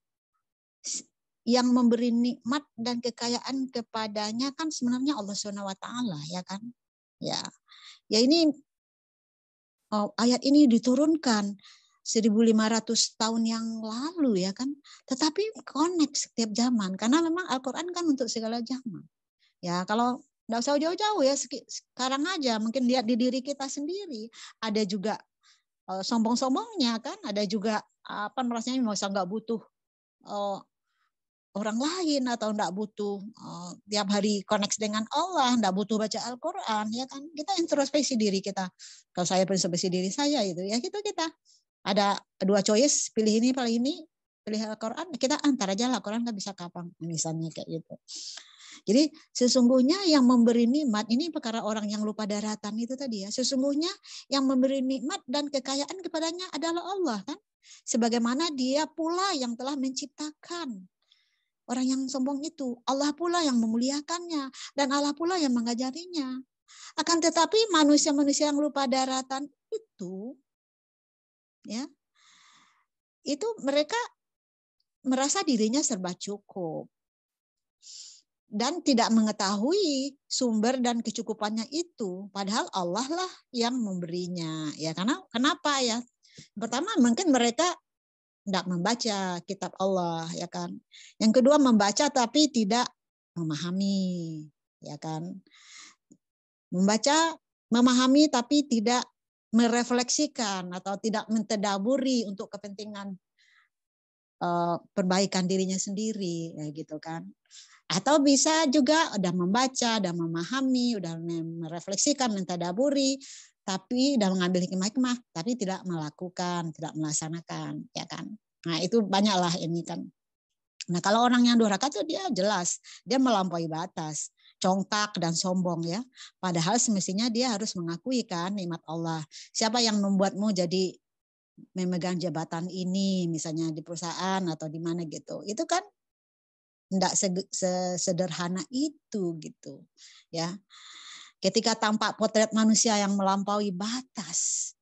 yang memberi nikmat dan kekayaan kepadanya kan sebenarnya Allah Subhanahu wa taala ya kan. Ya. Ya ini oh, ayat ini diturunkan 1500 tahun yang lalu ya kan. Tetapi connect setiap zaman karena memang Al-Qur'an kan untuk segala zaman. Ya, kalau tidak usah jauh-jauh ya sekarang aja mungkin lihat di diri kita sendiri ada juga uh, sombong-sombongnya kan ada juga uh, apa merasanya mau nggak butuh uh, orang lain atau nggak butuh uh, tiap hari connect dengan Allah nggak butuh baca Al-Quran ya kan kita introspeksi diri kita kalau saya introspeksi diri saya itu ya gitu kita ada dua choice pilih ini pilih ini pilih Al-Quran kita antar aja Al-Quran nggak bisa kapang misalnya kayak gitu jadi sesungguhnya yang memberi nikmat ini perkara orang yang lupa daratan itu tadi ya sesungguhnya yang memberi nikmat dan kekayaan kepadanya adalah Allah kan sebagaimana dia pula yang telah menciptakan orang yang sombong itu Allah pula yang memuliakannya dan Allah pula yang mengajarinya akan tetapi manusia-manusia yang lupa daratan itu ya itu mereka merasa dirinya serba cukup dan tidak mengetahui sumber dan kecukupannya itu padahal Allah lah yang memberinya ya karena kenapa ya pertama mungkin mereka tidak membaca kitab Allah ya kan yang kedua membaca tapi tidak memahami ya kan membaca memahami tapi tidak merefleksikan atau tidak mentedaburi untuk kepentingan uh, perbaikan dirinya sendiri ya gitu kan atau bisa juga udah membaca, udah memahami, udah merefleksikan, mentedaburi, tapi udah mengambil hikmah-hikmah, tapi tidak melakukan, tidak melaksanakan, ya kan? Nah itu banyaklah ini kan. Nah kalau orang yang durhaka tuh dia jelas, dia melampaui batas congkak dan sombong ya. Padahal semestinya dia harus mengakui kan nikmat Allah. Siapa yang membuatmu jadi memegang jabatan ini misalnya di perusahaan atau di mana gitu. Itu kan tidak sederhana itu gitu ya. Ketika tampak potret manusia yang melampaui batas,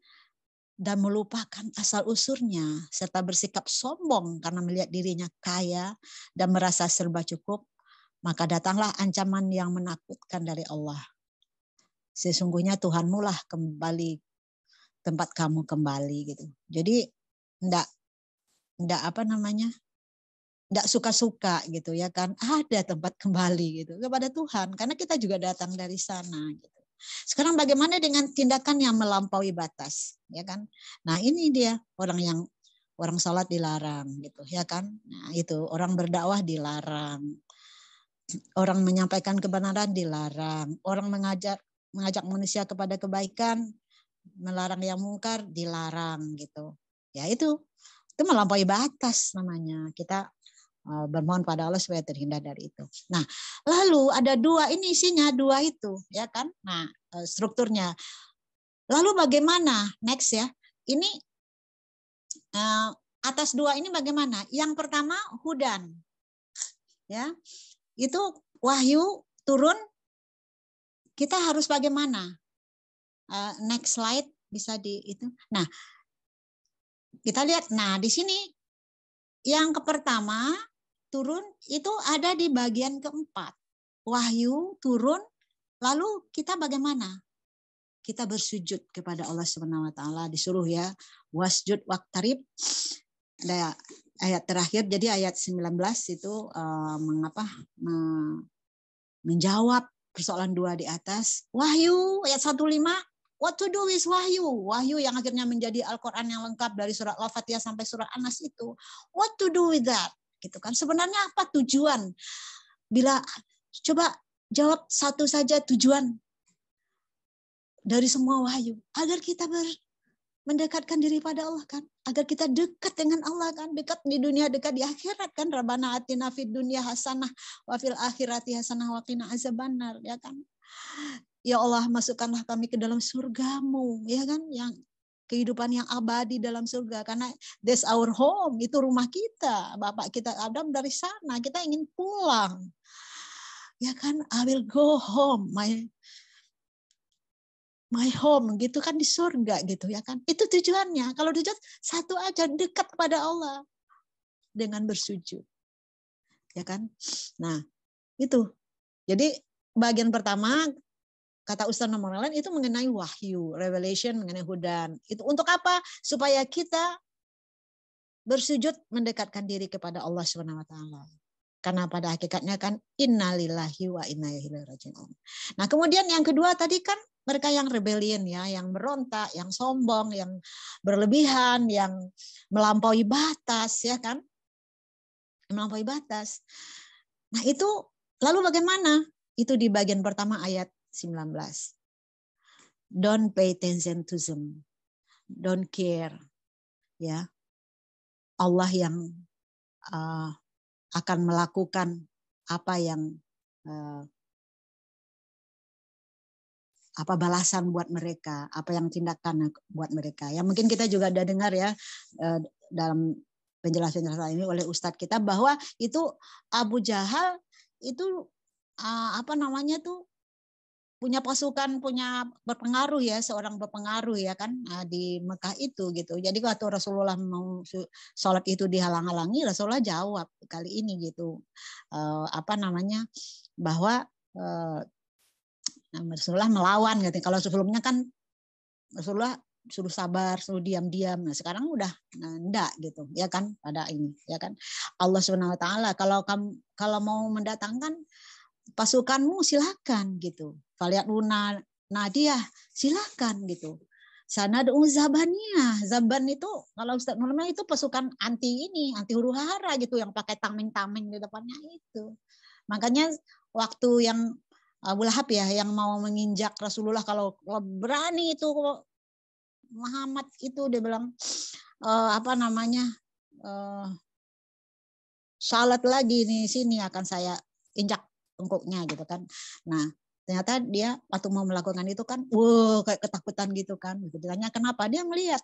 dan melupakan asal usurnya serta bersikap sombong karena melihat dirinya kaya dan merasa serba cukup, maka datanglah ancaman yang menakutkan dari Allah. Sesungguhnya Tuhanmu lah kembali tempat kamu kembali gitu. Jadi ndak ndak apa namanya? ndak suka-suka gitu ya kan. Ada tempat kembali gitu kepada Tuhan karena kita juga datang dari sana gitu. Sekarang bagaimana dengan tindakan yang melampaui batas, ya kan? Nah, ini dia orang yang orang salat dilarang gitu, ya kan? Nah, itu orang berdakwah dilarang orang menyampaikan kebenaran dilarang, orang mengajak mengajak manusia kepada kebaikan, melarang yang mungkar dilarang gitu. Ya itu itu melampaui batas namanya. Kita eh, bermohon pada Allah supaya terhindar dari itu. Nah, lalu ada dua ini isinya dua itu, ya kan? Nah, eh, strukturnya. Lalu bagaimana? Next ya. Ini eh, atas dua ini bagaimana? Yang pertama hudan. Ya itu wahyu turun kita harus bagaimana? Uh, next slide bisa di itu. Nah, kita lihat. Nah, di sini yang pertama turun itu ada di bagian keempat. Wahyu turun lalu kita bagaimana? Kita bersujud kepada Allah Subhanahu wa taala disuruh ya wasjud waktarib. ada ayat terakhir jadi ayat 19 itu eh, mengapa menjawab persoalan dua di atas Wahyu ayat 15 what to do is Wahyu Wahyu yang akhirnya menjadi Al-Qur'an yang lengkap dari surat Al-Fatihah sampai surat Anas itu what to do with that gitu kan sebenarnya apa tujuan bila coba jawab satu saja tujuan dari semua wahyu agar kita ber, mendekatkan diri pada Allah kan agar kita dekat dengan Allah kan dekat di dunia dekat di akhirat kan Rabbana atina fid dunya hasanah wa fil akhirati hasanah wa qina azabannar ya kan ya Allah masukkanlah kami ke dalam surgamu ya kan yang kehidupan yang abadi dalam surga karena this our home itu rumah kita bapak kita Adam dari sana kita ingin pulang ya kan I will go home my my home gitu kan di surga gitu ya kan. Itu tujuannya. Kalau tujuan satu aja dekat kepada Allah dengan bersujud. Ya kan? Nah, itu. Jadi bagian pertama kata Ustaz nomor lain itu mengenai wahyu, revelation mengenai hudan. Itu untuk apa? Supaya kita bersujud mendekatkan diri kepada Allah Subhanahu wa taala. Karena pada hakikatnya kan innalillahi wa inna ilaihi rajiun. Nah, kemudian yang kedua tadi kan mereka yang rebellion ya, yang berontak, yang sombong, yang berlebihan, yang melampaui batas ya kan? Melampaui batas. Nah, itu lalu bagaimana? Itu di bagian pertama ayat 19. Don't pay attention to them. Don't care. Ya. Allah yang uh, akan melakukan apa yang uh, apa balasan buat mereka, apa yang tindakan buat mereka. Yang mungkin kita juga ada dengar ya eh, dalam penjelasan-penjelasan ini oleh Ustadz kita bahwa itu Abu Jahal itu eh, apa namanya tuh punya pasukan punya berpengaruh ya seorang berpengaruh ya kan eh, di Mekah itu gitu jadi waktu Rasulullah mau sholat itu dihalang-halangi Rasulullah jawab kali ini gitu apa namanya bahwa Nah, Rasulullah melawan gitu. Kalau sebelumnya kan Rasulullah suruh sabar, suruh diam-diam. Nah, sekarang udah nah, enggak gitu, ya kan? Pada ini, ya kan? Allah Subhanahu wa taala kalau kamu kalau mau mendatangkan pasukanmu silakan gitu. Kalian Luna Nadia silakan gitu. Sana ada Zabania. Zaban itu kalau Ustaz Nurman itu pasukan anti ini, anti huru hara gitu yang pakai tameng-tameng di depannya itu. Makanya waktu yang Eh, Abu Lahab ya yang mau menginjak Rasulullah kalau, kalau berani itu Muhammad itu dia bilang uh, apa namanya uh, salat lagi di sini akan saya injak tengkuknya gitu kan. Nah ternyata dia waktu mau melakukan itu kan, wow kayak ketakutan gitu kan. Ditanya gitu. kenapa dia melihat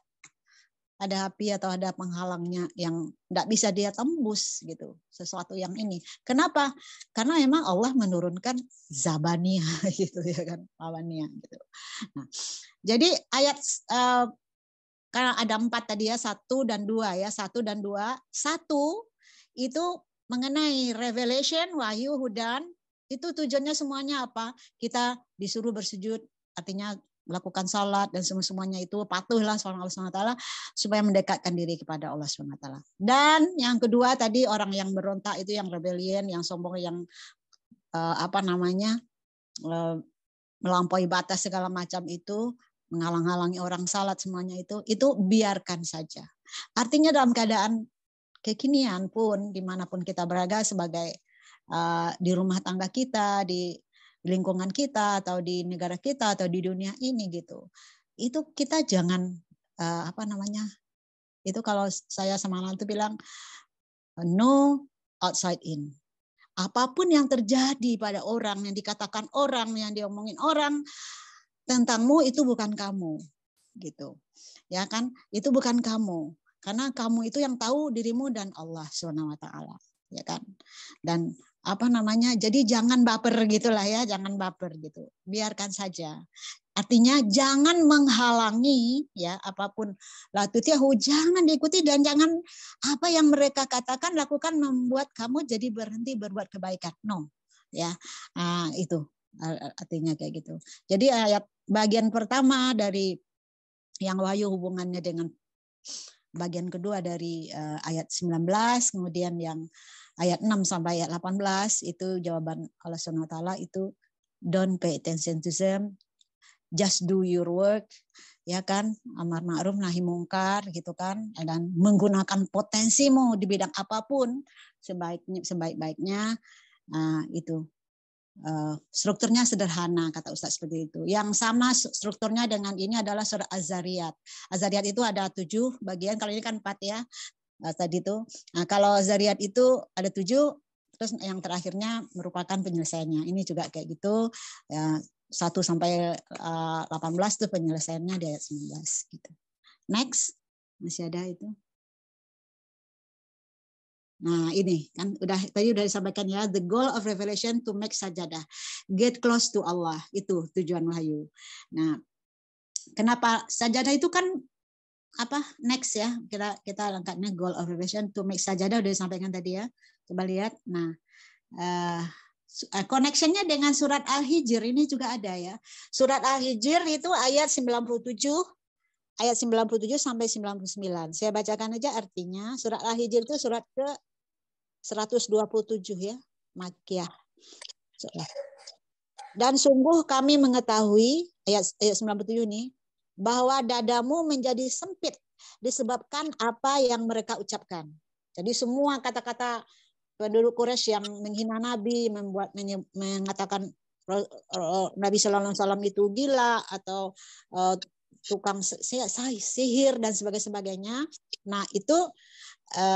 ada api atau ada penghalangnya yang tidak bisa dia tembus gitu sesuatu yang ini kenapa karena emang Allah menurunkan zabania gitu ya kan lawannya gitu nah jadi ayat uh, karena ada empat tadi ya satu dan dua ya satu dan dua satu itu mengenai revelation wahyu hudan itu tujuannya semuanya apa kita disuruh bersujud artinya melakukan salat dan semua semuanya itu patuhlah sama Allah Subhanahu taala supaya mendekatkan diri kepada Allah Subhanahu taala. Dan yang kedua tadi orang yang berontak itu yang rebellion, yang sombong, yang uh, apa namanya? Uh, melampaui batas segala macam itu menghalang-halangi orang salat semuanya itu itu biarkan saja. Artinya dalam keadaan kekinian pun dimanapun kita berada sebagai uh, di rumah tangga kita di di lingkungan kita atau di negara kita atau di dunia ini gitu. Itu kita jangan uh, apa namanya? Itu kalau saya semalam itu bilang no outside in. Apapun yang terjadi pada orang yang dikatakan orang yang diomongin orang tentangmu itu bukan kamu gitu. Ya kan? Itu bukan kamu. Karena kamu itu yang tahu dirimu dan Allah swt ya kan? Dan apa namanya jadi jangan baper gitulah ya jangan baper gitu biarkan saja artinya jangan menghalangi ya apapun latutiahu jangan diikuti dan jangan apa yang mereka katakan lakukan membuat kamu jadi berhenti berbuat kebaikan no ya nah, itu artinya kayak gitu jadi ayat ah, bagian pertama dari yang wahyu hubungannya dengan bagian kedua dari uh, ayat 19 kemudian yang ayat 6 sampai ayat 18 itu jawaban Allah SWT itu don't pay attention to them, just do your work, ya kan, amar ma'ruf nahi mungkar gitu kan, dan menggunakan potensimu di bidang apapun sebaiknya sebaik-baiknya nah, itu eh, strukturnya sederhana kata Ustadz seperti itu. Yang sama strukturnya dengan ini adalah surat Az-Zariyat. itu ada tujuh bagian, kalau ini kan empat ya. Nah, tadi itu. Nah, kalau zariat itu ada tujuh, terus yang terakhirnya merupakan penyelesaiannya. Ini juga kayak gitu, ya, 1 sampai eh, delapan 18 itu penyelesaiannya di ayat 19. Gitu. Next, masih ada itu. Nah ini kan udah tadi udah disampaikan ya the goal of revelation to make sajadah get close to Allah itu tujuan wahyu. Nah kenapa sajadah itu kan apa next ya kita kita lengkapnya goal of revision to make sajadah udah disampaikan tadi ya coba lihat nah uh, connectionnya dengan surat al-hijr ini juga ada ya surat al-hijr itu ayat 97 ayat 97 sampai 99 saya bacakan aja artinya surat al-hijr itu surat ke 127 ya makiyah ya. dan sungguh kami mengetahui ayat ayat 97 nih bahwa dadamu menjadi sempit disebabkan apa yang mereka ucapkan. Jadi semua kata-kata penduduk Quraisy yang menghina Nabi, membuat mengatakan Nabi Shallallahu Alaihi Wasallam itu gila atau uh, tukang sihir dan sebagainya. Nah itu e,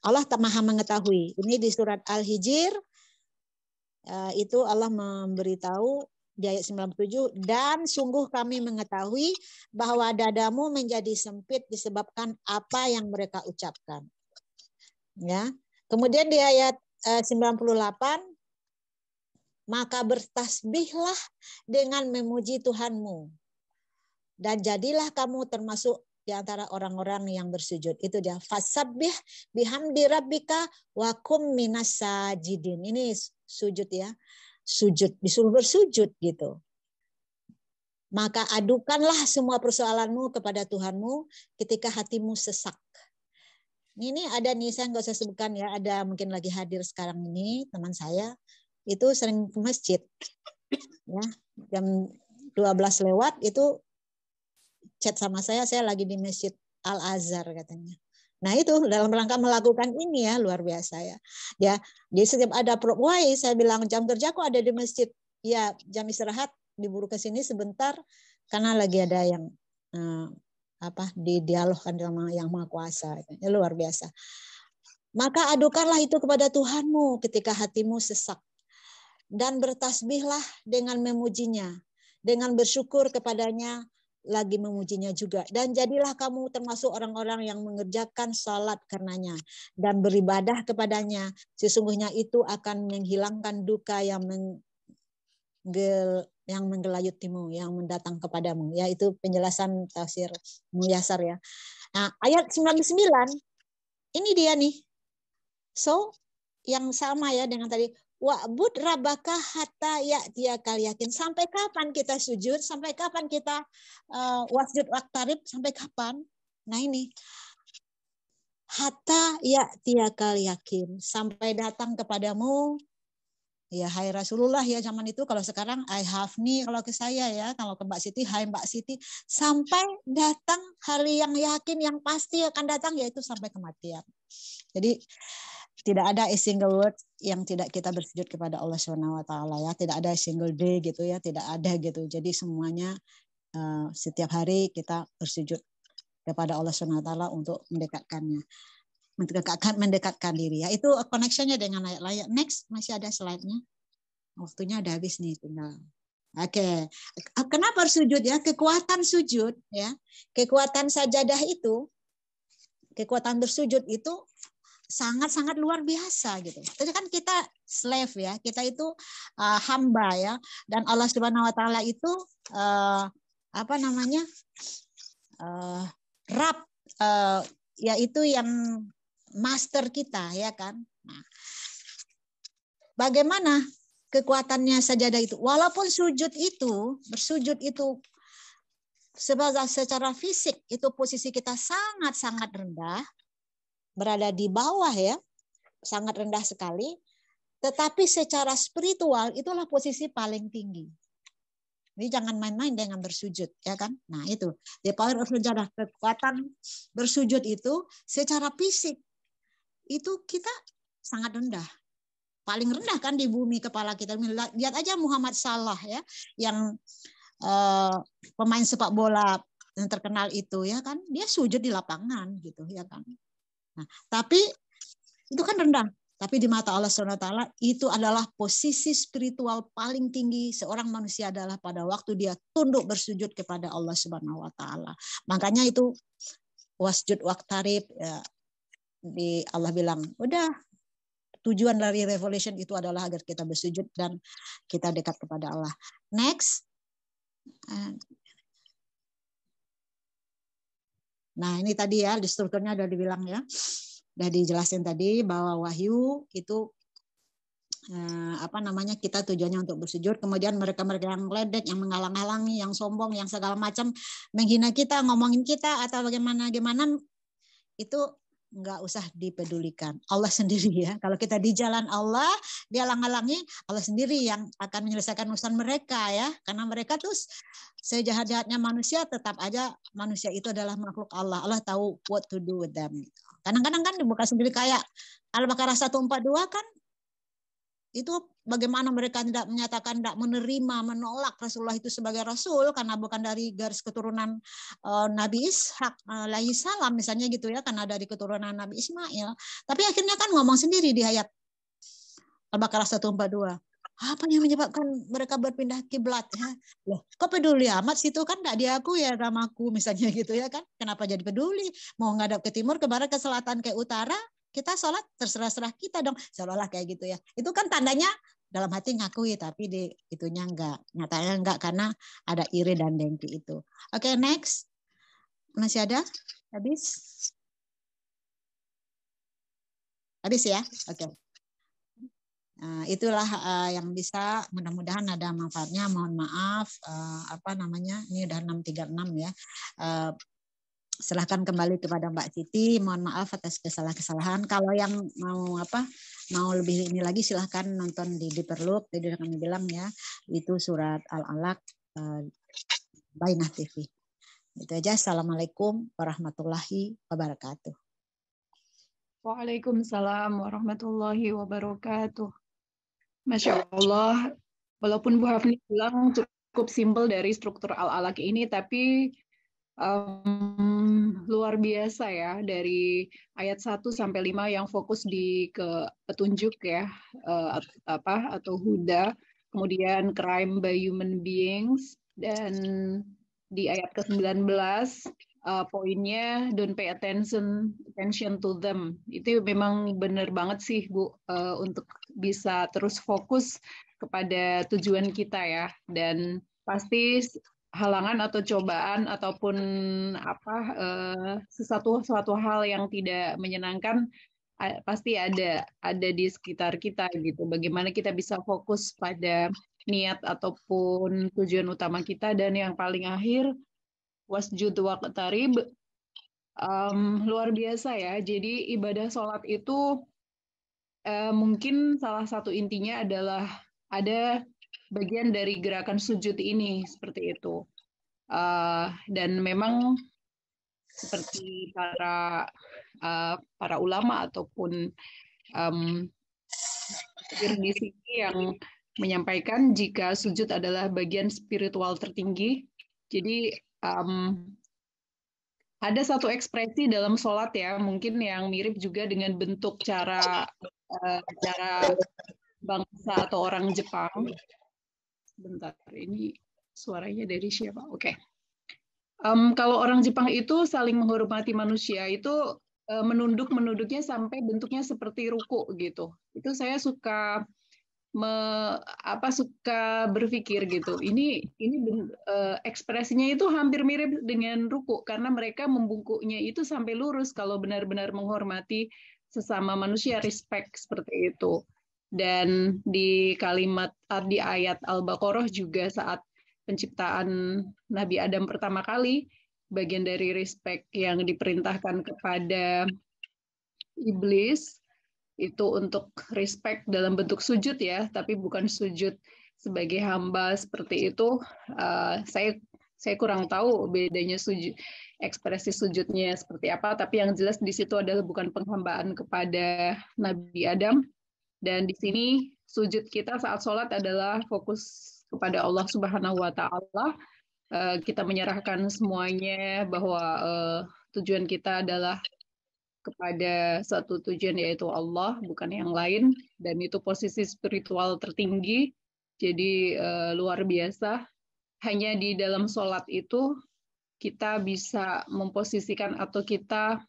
Allah maha mengetahui. Ini di surat Al Hijr e, itu Allah memberitahu di ayat 97 dan sungguh kami mengetahui bahwa dadamu menjadi sempit disebabkan apa yang mereka ucapkan. Ya. Kemudian di ayat 98 eh, maka bertasbihlah dengan memuji Tuhanmu dan jadilah kamu termasuk di antara orang-orang yang bersujud. Itu dia fasabbih bihamdi rabbika wa minas sajidin. Ini sujud ya sujud disuruh bersujud gitu. Maka adukanlah semua persoalanmu kepada Tuhanmu ketika hatimu sesak. Ini ada nih saya nggak usah sebutkan ya, ada mungkin lagi hadir sekarang ini teman saya itu sering ke masjid. Ya, jam 12 lewat itu chat sama saya, saya lagi di masjid Al Azhar katanya. Nah itu dalam rangka melakukan ini ya luar biasa ya. Ya di setiap ada pro, why saya bilang jam kerja kok ada di masjid. Ya jam istirahat diburu ke sini sebentar karena lagi ada yang eh, apa didialogkan dengan yang maha kuasa. Ya, luar biasa. Maka adukanlah itu kepada Tuhanmu ketika hatimu sesak dan bertasbihlah dengan memujinya, dengan bersyukur kepadanya lagi memujinya juga. Dan jadilah kamu termasuk orang-orang yang mengerjakan salat karenanya dan beribadah kepadanya. Sesungguhnya itu akan menghilangkan duka yang menggel, yang menggelayutimu, yang mendatang kepadamu. Ya, itu penjelasan tafsir Muyasar ya. Nah, ayat 99, ini dia nih. So, yang sama ya dengan tadi Wa'bud rabaka hatta ya'tiyakal yakin. Sampai kapan kita sujud? Sampai kapan kita uh, wasjud waktarib? Sampai kapan? Nah ini. Hatta ya'tiyakal yakin. Sampai datang kepadamu. Ya hai Rasulullah ya zaman itu. Kalau sekarang I have me. Kalau ke saya ya. Kalau ke Mbak Siti, hai Mbak Siti. Sampai datang hari yang yakin, yang pasti akan datang. Yaitu sampai kematian. Jadi tidak ada a single word yang tidak kita bersujud kepada Allah Subhanahu wa taala ya, tidak ada single day gitu ya, tidak ada gitu. Jadi semuanya uh, setiap hari kita bersujud kepada Allah Subhanahu wa taala untuk mendekatkannya. Mendekatkan mendekatkan diri ya. Itu connectionnya dengan layak-layak. Next, masih ada slide-nya. Waktunya udah habis nih tinggal. Oke, okay. kenapa sujud ya? Kekuatan sujud ya, kekuatan sajadah itu, kekuatan bersujud itu sangat-sangat luar biasa gitu. Tapi kan kita slave ya, kita itu uh, hamba ya, dan Allah Subhanahu Wa Taala itu uh, apa namanya uh, eh, rap uh, yaitu yang master kita ya kan. Nah, bagaimana kekuatannya sajadah itu? Walaupun sujud itu bersujud itu sebagai secara fisik itu posisi kita sangat-sangat rendah, berada di bawah ya, sangat rendah sekali. Tetapi secara spiritual itulah posisi paling tinggi. Ini jangan main-main dengan bersujud, ya kan? Nah itu, the power of sujadah, kekuatan bersujud itu secara fisik itu kita sangat rendah. Paling rendah kan di bumi kepala kita. Lihat aja Muhammad Salah ya, yang eh, pemain sepak bola yang terkenal itu ya kan, dia sujud di lapangan gitu ya kan. Nah, tapi itu kan rendah. Tapi di mata Allah Taala itu adalah posisi spiritual paling tinggi seorang manusia adalah pada waktu dia tunduk bersujud kepada Allah Subhanahu wa taala. Makanya itu wasjud waktarib ya, di Allah bilang, "Udah, tujuan dari revelation itu adalah agar kita bersujud dan kita dekat kepada Allah." Next. Eh, Nah, ini tadi ya, di strukturnya udah dibilang ya. sudah dijelasin tadi bahwa wahyu itu eh, apa namanya kita tujuannya untuk bersujud. Kemudian mereka-mereka yang ledek, yang menghalang-halangi, yang sombong, yang segala macam menghina kita, ngomongin kita atau bagaimana-gimana itu nggak usah dipedulikan. Allah sendiri ya. Kalau kita di jalan Allah, dia langgalangi Allah sendiri yang akan menyelesaikan urusan mereka ya. Karena mereka terus sejahat-jahatnya manusia, tetap aja manusia itu adalah makhluk Allah. Allah tahu what to do with them. Kadang-kadang kan dibuka sendiri kayak Al-Baqarah 142 kan itu bagaimana mereka tidak menyatakan tidak menerima menolak Rasulullah itu sebagai Rasul karena bukan dari garis keturunan uh, Nabi Ishak eh, alaihi uh, salam misalnya gitu ya karena dari keturunan Nabi Ismail tapi akhirnya kan ngomong sendiri di ayat Al-Baqarah 142 apa yang menyebabkan mereka berpindah kiblat ya loh kok peduli amat situ kan tidak diaku ya ramaku misalnya gitu ya kan kenapa jadi peduli mau ngadap ke timur ke barat ke selatan ke utara kita sholat terserah-serah kita dong seolah-olah kayak gitu ya itu kan tandanya dalam hati ngakui tapi di itunya enggak nyatanya enggak karena ada iri dan dengki itu oke okay, next masih ada habis habis ya oke okay. Uh, itulah uh, yang bisa mudah-mudahan ada manfaatnya. Mohon maaf uh, apa namanya? Ini udah 636 ya. Uh, silahkan kembali kepada Mbak Titi. Mohon maaf atas kesalahan-kesalahan. Kalau yang mau apa mau lebih ini lagi silahkan nonton di Diperluk. Jadi kami bilang ya itu surat Al-Alaq uh, Bainah TV. Itu aja. Assalamualaikum warahmatullahi wabarakatuh. Waalaikumsalam warahmatullahi wabarakatuh. Masya Allah, walaupun Bu Hafni bilang cukup simpel dari struktur al-alaq ini, tapi um, luar biasa ya dari ayat 1 sampai 5 yang fokus di ke petunjuk ya uh, apa atau huda, kemudian crime by human beings dan di ayat ke-19 uh, eh, poinnya don't pay attention attention to them. Itu memang benar banget sih Bu uh, untuk bisa terus fokus kepada tujuan kita ya dan pasti halangan atau cobaan ataupun apa uh, sesuatu suatu hal yang tidak menyenangkan pasti ada ada di sekitar kita gitu. Bagaimana kita bisa fokus pada niat ataupun tujuan utama kita dan yang paling akhir wasjud waqtarib um, luar biasa ya. Jadi ibadah sholat itu uh, mungkin salah satu intinya adalah ada bagian dari gerakan sujud ini seperti itu. Uh, dan memang seperti para uh, para ulama ataupun um, di sini yang menyampaikan jika sujud adalah bagian spiritual tertinggi. Jadi um, ada satu ekspresi dalam sholat ya, mungkin yang mirip juga dengan bentuk cara uh, cara bangsa atau orang Jepang Bentar, ini suaranya dari siapa? Oke. Okay. Um, kalau orang Jepang itu saling menghormati manusia itu uh, e, menunduk menunduknya sampai bentuknya seperti ruku gitu. Itu saya suka me, apa suka berpikir gitu. Ini ini uh, ekspresinya itu hampir mirip dengan ruku karena mereka membungkuknya itu sampai lurus kalau benar-benar menghormati sesama manusia respect seperti itu. Dan di kalimat ah, di ayat Al-Baqarah juga saat penciptaan Nabi Adam pertama kali, bagian dari respect yang diperintahkan kepada iblis itu untuk respect dalam bentuk sujud ya, tapi bukan sujud sebagai hamba seperti itu. Uh, saya saya kurang tahu bedanya sujud ekspresi sujudnya seperti apa, tapi yang jelas di situ adalah bukan penghambaan kepada Nabi Adam, dan di sini sujud kita saat sholat adalah fokus kepada Allah Subhanahu wa taala. Eh, kita menyerahkan semuanya bahwa eh, tujuan kita adalah kepada satu tujuan yaitu Allah bukan yang lain dan itu posisi spiritual tertinggi jadi uh, luar biasa hanya di dalam sholat itu kita bisa memposisikan atau kita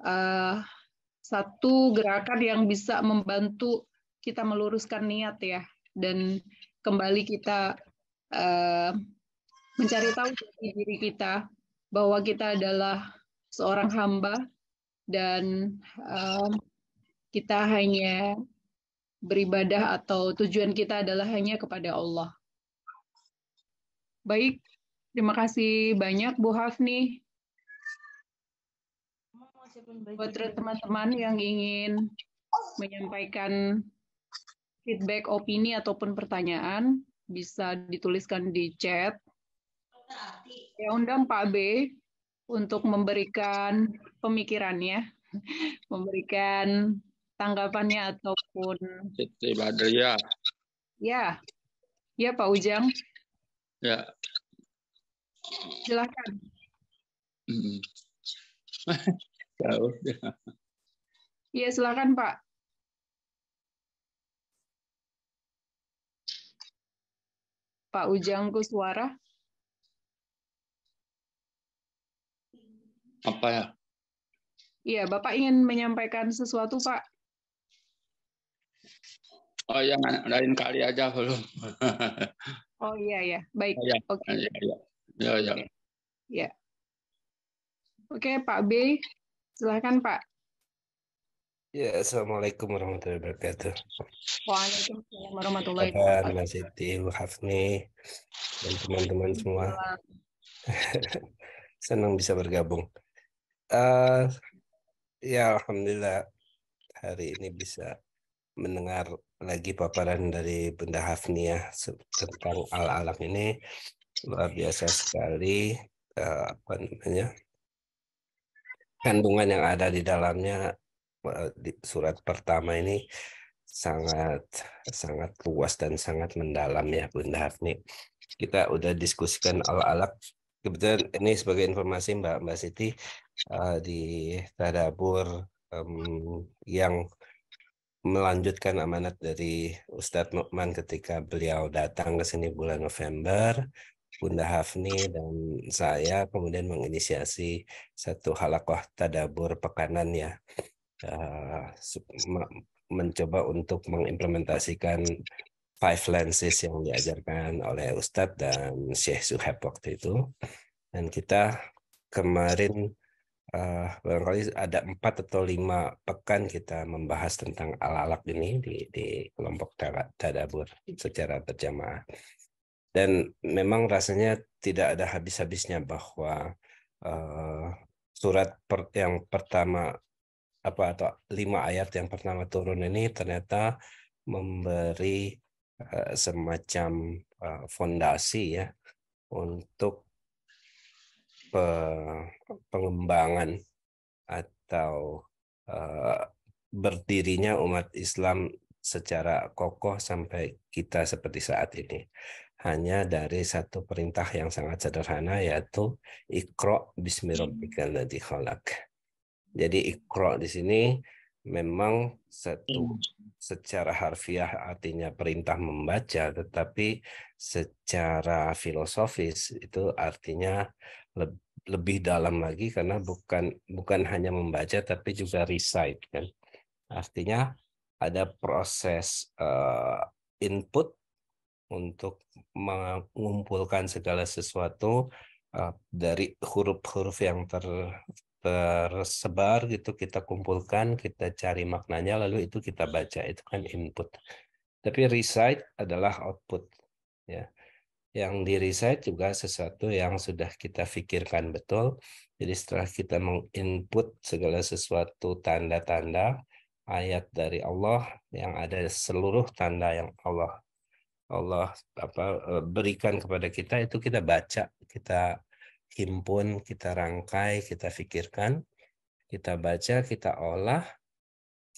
uh, satu gerakan yang bisa membantu kita meluruskan niat ya dan kembali kita uh, mencari tahu dari diri kita bahwa kita adalah seorang hamba dan um, kita hanya beribadah atau tujuan kita adalah hanya kepada Allah. Baik, terima kasih banyak Bu Hafni buat teman-teman yang ingin menyampaikan feedback, opini ataupun pertanyaan bisa dituliskan di chat. Ya undang Pak B untuk memberikan pemikirannya, memberikan tanggapannya ataupun Siti Badria. Ya. Ya Pak Ujang. Ya. Silakan. Ya udah. Iya, silakan Pak. Pak Ujangku suara. Apa ya? Iya, Bapak ingin menyampaikan sesuatu, Pak. Oh ya, lain kali aja belum. oh iya ya, baik. Oh, ya, Oke. Okay. Ya, ya. Ya, ya. Okay. Iya. okay, Pak B. Silakan Pak. Ya, Assalamualaikum warahmatullahi wabarakatuh. Waalaikumsalam warahmatullahi wabarakatuh. Mas Siti, Bu Hafni, dan teman-teman semua. Senang bisa bergabung. Uh, ya, Alhamdulillah hari ini bisa mendengar lagi paparan dari Bunda Hafni ya tentang al-alam ini luar biasa sekali uh, apa namanya kandungan yang ada di dalamnya eh, di surat pertama ini sangat sangat luas dan sangat mendalam ya Bunda Hafni. Kita udah diskusikan al alat kebetulan ini sebagai informasi Mbak Mbak Siti eh, di tadabur yang melanjutkan amanat dari Ustadz Nukman ketika beliau datang ke sini bulan November Bunda Hafni dan saya kemudian menginisiasi satu halakoh tadabur pekanan ya eh, mencoba untuk mengimplementasikan five lenses yang diajarkan oleh Ustadz dan Syekh Suhaib waktu itu dan kita kemarin uh, barangkali ada empat atau lima pekan kita membahas tentang alalak ini di, di kelompok tadabur secara berjamaah dan memang rasanya tidak ada habis-habisnya bahwa uh, surat per, yang pertama apa atau lima ayat yang pertama turun ini ternyata memberi uh, semacam uh, fondasi ya untuk pe, pengembangan atau uh, berdirinya umat Islam secara kokoh sampai kita seperti saat ini hanya dari satu perintah yang sangat sederhana yaitu ikro bismillahirrahmanirrahim Jadi ikro di sini memang satu iya. secara harfiah artinya perintah membaca tetapi secara filosofis itu artinya lebih dalam lagi karena bukan bukan hanya membaca tapi juga recite kan artinya ada proses eh, input untuk mengumpulkan segala sesuatu uh, dari huruf-huruf yang ter, tersebar gitu kita kumpulkan kita cari maknanya lalu itu kita baca itu kan input tapi recite adalah output ya yang di recite juga sesuatu yang sudah kita pikirkan betul jadi setelah kita menginput segala sesuatu tanda-tanda ayat dari Allah yang ada seluruh tanda yang Allah Allah apa e, berikan kepada kita itu kita baca, kita himpun, kita rangkai, kita pikirkan, kita baca, kita olah,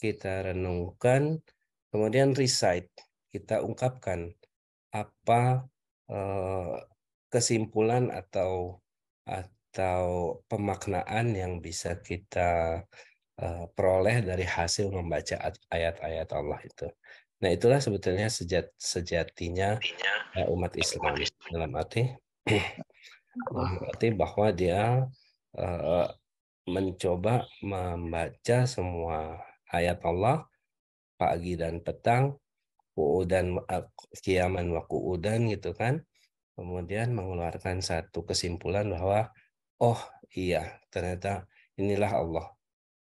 kita renungkan, kemudian recite, kita ungkapkan apa e, kesimpulan atau atau pemaknaan yang bisa kita e, peroleh dari hasil membaca ayat-ayat Allah itu. Nah itulah sebetulnya sejat, sejatinya eh, umat Islam dalam arti dalam arti bahwa dia uh, mencoba membaca semua ayat Allah pagi dan petang kuudan eh, kiaman wa kuudan gitu kan kemudian mengeluarkan satu kesimpulan bahwa oh iya ternyata inilah Allah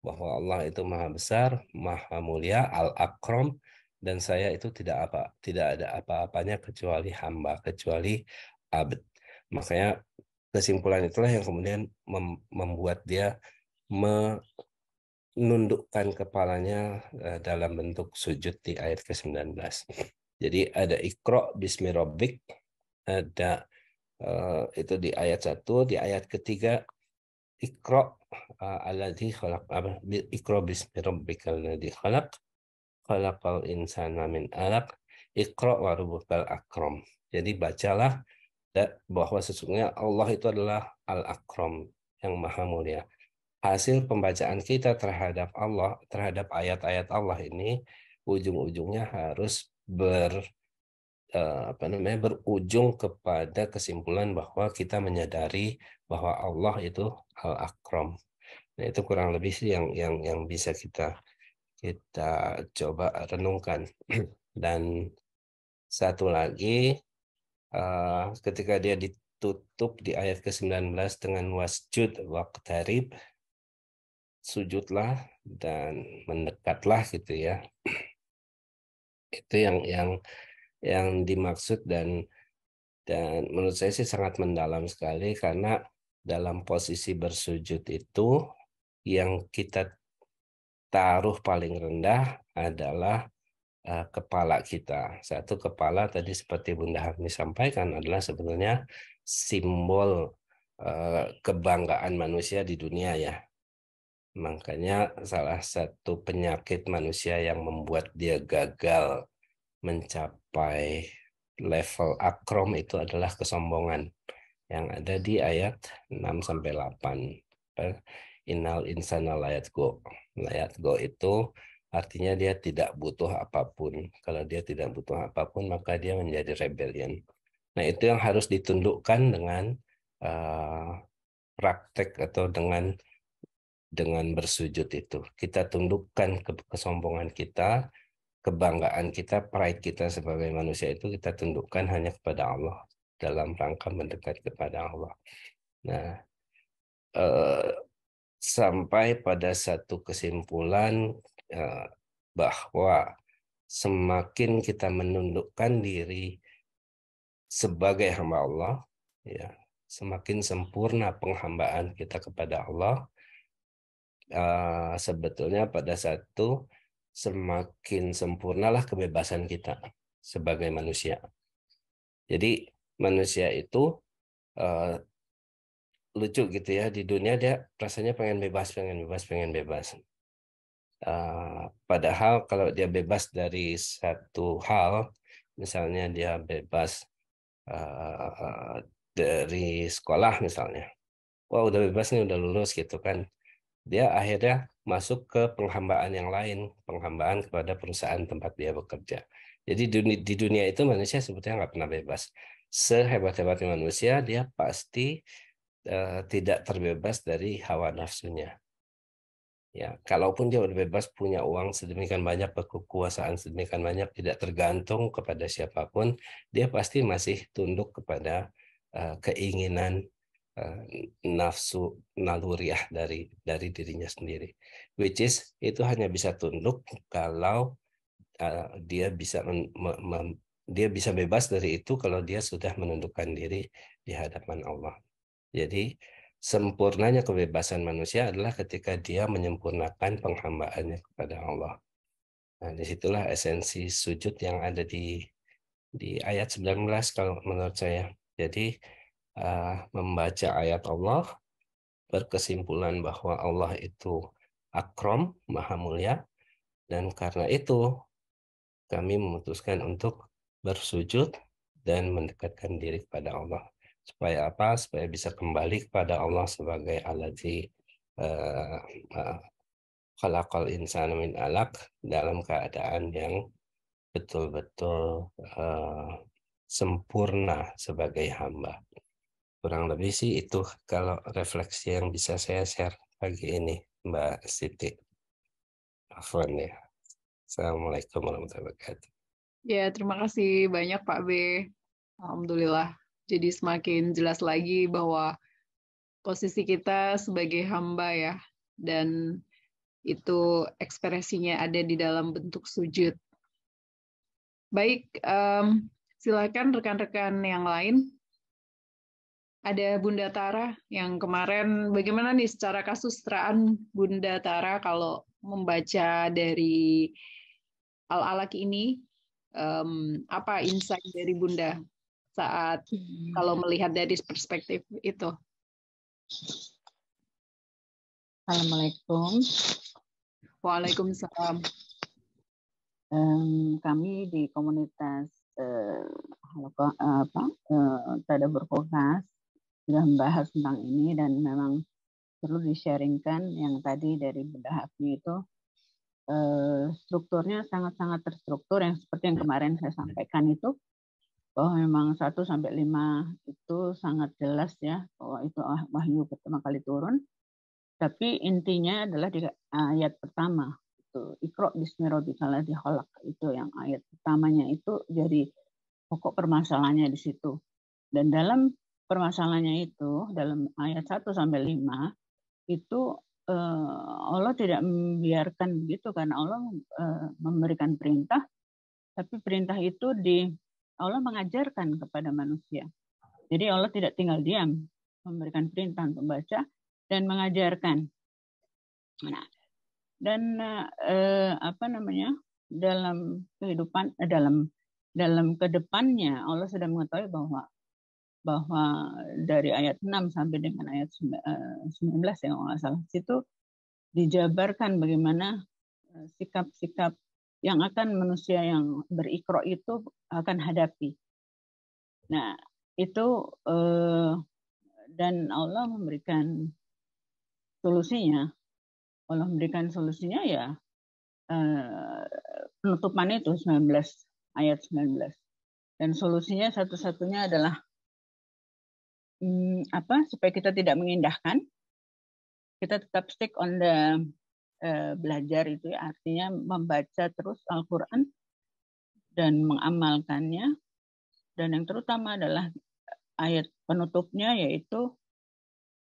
bahwa Allah itu maha besar maha mulia al akrom dan saya itu tidak apa tidak ada apa-apanya kecuali hamba kecuali abd makanya kesimpulan itulah yang kemudian membuat dia menundukkan kepalanya eh, dalam bentuk sujud di ayat ke-19 jadi ada ikro bismirobik ada eh, itu di ayat satu di ayat ketiga ikro eh, aladhi khalaq ikro bismirobikal ladhi khalaq khalaqal insana min alaq iqra wa rabbukal akram. Jadi bacalah bahwa sesungguhnya Allah itu adalah al-akram yang maha mulia. Hasil pembacaan kita terhadap Allah, terhadap ayat-ayat Allah ini ujung-ujungnya harus ber eh, apa namanya berujung kepada kesimpulan bahwa kita menyadari bahwa Allah itu al-akram. Nah, itu kurang lebih sih yang yang yang bisa kita kita coba renungkan. Dan satu lagi, eh, ketika dia ditutup di ayat ke-19 dengan wasjud waqtarib, sujudlah dan mendekatlah gitu ya. Itu yang yang yang dimaksud dan dan menurut saya sih sangat mendalam sekali karena dalam posisi bersujud itu yang kita taruh paling rendah adalah uh, kepala kita. Satu kepala tadi seperti Bunda Hami sampaikan adalah sebenarnya simbol uh, kebanggaan manusia di dunia ya. Makanya salah satu penyakit manusia yang membuat dia gagal mencapai level akrom itu adalah kesombongan yang ada di ayat 6 sampai 8. Inal insana layat go layak go itu artinya dia tidak butuh apapun. Kalau dia tidak butuh apapun, maka dia menjadi rebellion. Nah, itu yang harus ditundukkan dengan uh, praktek atau dengan dengan bersujud itu. Kita tundukkan ke kesombongan kita, kebanggaan kita, pride kita sebagai manusia itu kita tundukkan hanya kepada Allah dalam rangka mendekat kepada Allah. Nah, eh, sampai pada satu kesimpulan eh, bahwa semakin kita menundukkan diri sebagai hamba Allah, ya, semakin sempurna penghambaan kita kepada Allah, eh, sebetulnya pada satu semakin sempurnalah kebebasan kita sebagai manusia. Jadi manusia itu eh, lucu gitu ya di dunia dia rasanya pengen bebas pengen bebas pengen bebas uh, padahal kalau dia bebas dari satu hal misalnya dia bebas uh, dari sekolah misalnya wah wow, udah bebas nih udah lulus gitu kan dia akhirnya masuk ke penghambaan yang lain penghambaan kepada perusahaan tempat dia bekerja jadi di dunia itu manusia sebetulnya nggak pernah bebas sehebat-hebatnya manusia dia pasti Eh, tidak terbebas dari hawa nafsunya. Ya, kalaupun dia bebas punya uang sedemikian banyak, kekuasaan sedemikian banyak, tidak tergantung kepada siapapun, dia pasti masih tunduk kepada uh, keinginan uh, nafsu naluriah dari dari dirinya sendiri. Which is itu hanya bisa tunduk kalau uh, dia bisa men, me, me, dia bisa bebas dari itu kalau dia sudah menundukkan diri di hadapan Allah jadi sempurnanya kebebasan manusia adalah ketika dia menyempurnakan penghambaannya kepada Allah. Nah, disitulah esensi sujud yang ada di di ayat 19 kalau menurut saya. Jadi uh, membaca ayat Allah berkesimpulan bahwa Allah itu akrom, maha mulia, dan karena itu kami memutuskan untuk bersujud dan mendekatkan diri kepada Allah supaya apa supaya bisa kembali kepada Allah sebagai alat uh, uh, insan min alak dalam keadaan yang betul-betul eh, sempurna sebagai hamba kurang lebih sih itu kalau refleksi yang bisa saya share pagi ini Mbak Siti Afwan ya Assalamualaikum warahmatullahi wabarakatuh ya terima kasih banyak Pak B Alhamdulillah jadi semakin jelas lagi bahwa posisi kita sebagai hamba ya dan itu ekspresinya ada di dalam bentuk sujud. Baik, um, silakan rekan-rekan yang lain. Ada Bunda Tara yang kemarin bagaimana nih secara kasus kasustraan Bunda Tara kalau membaca dari Al-Alaq ini um, apa insight dari Bunda? saat hmm. kalau melihat dari perspektif itu. Assalamualaikum. Waalaikumsalam. kami di komunitas uh, apa uh, Tadabur Kulkas sudah membahas tentang ini dan memang perlu di yang tadi dari Bunda itu strukturnya sangat-sangat terstruktur yang seperti yang kemarin saya sampaikan itu bahwa oh, memang 1 sampai 5 itu sangat jelas ya bahwa itu ah, wahyu pertama kali turun. Tapi intinya adalah di ah, ayat pertama itu ikro bismirobikala diholak itu yang ayat pertamanya itu jadi pokok permasalahannya di situ. Dan dalam permasalahannya itu dalam ayat 1 sampai 5 itu eh, Allah tidak membiarkan begitu karena Allah eh, memberikan perintah tapi perintah itu di Allah mengajarkan kepada manusia. Jadi Allah tidak tinggal diam, memberikan perintah untuk baca dan mengajarkan. Nah, dan eh, apa namanya dalam kehidupan eh, dalam dalam kedepannya Allah sudah mengetahui bahwa bahwa dari ayat 6 sampai dengan ayat 19 eh, yang nggak salah situ dijabarkan bagaimana eh, sikap-sikap yang akan manusia yang berikro itu akan hadapi. Nah, itu eh, dan Allah memberikan solusinya. Allah memberikan solusinya ya eh, penutupan itu 19 ayat 19. Dan solusinya satu-satunya adalah hmm, apa supaya kita tidak mengindahkan kita tetap stick on the Eh, belajar itu ya. artinya membaca terus Al-Quran dan mengamalkannya. Dan yang terutama adalah ayat penutupnya yaitu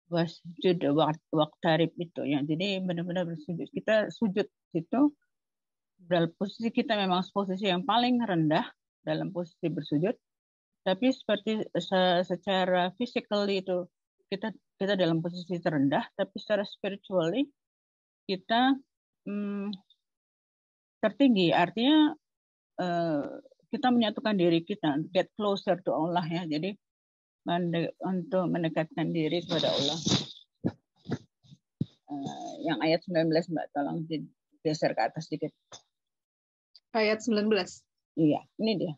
wasjud waktarib itu ya. Jadi benar-benar bersujud. Kita sujud itu dalam posisi kita memang posisi yang paling rendah dalam posisi bersujud. Tapi seperti secara physically itu kita kita dalam posisi terendah, tapi secara spiritually kita hmm, tertinggi artinya eh, kita menyatukan diri kita get closer to Allah ya jadi untuk mendekatkan diri kepada Allah eh, yang ayat 19 Mbak tolong geser ke atas sedikit ayat 19 iya ini dia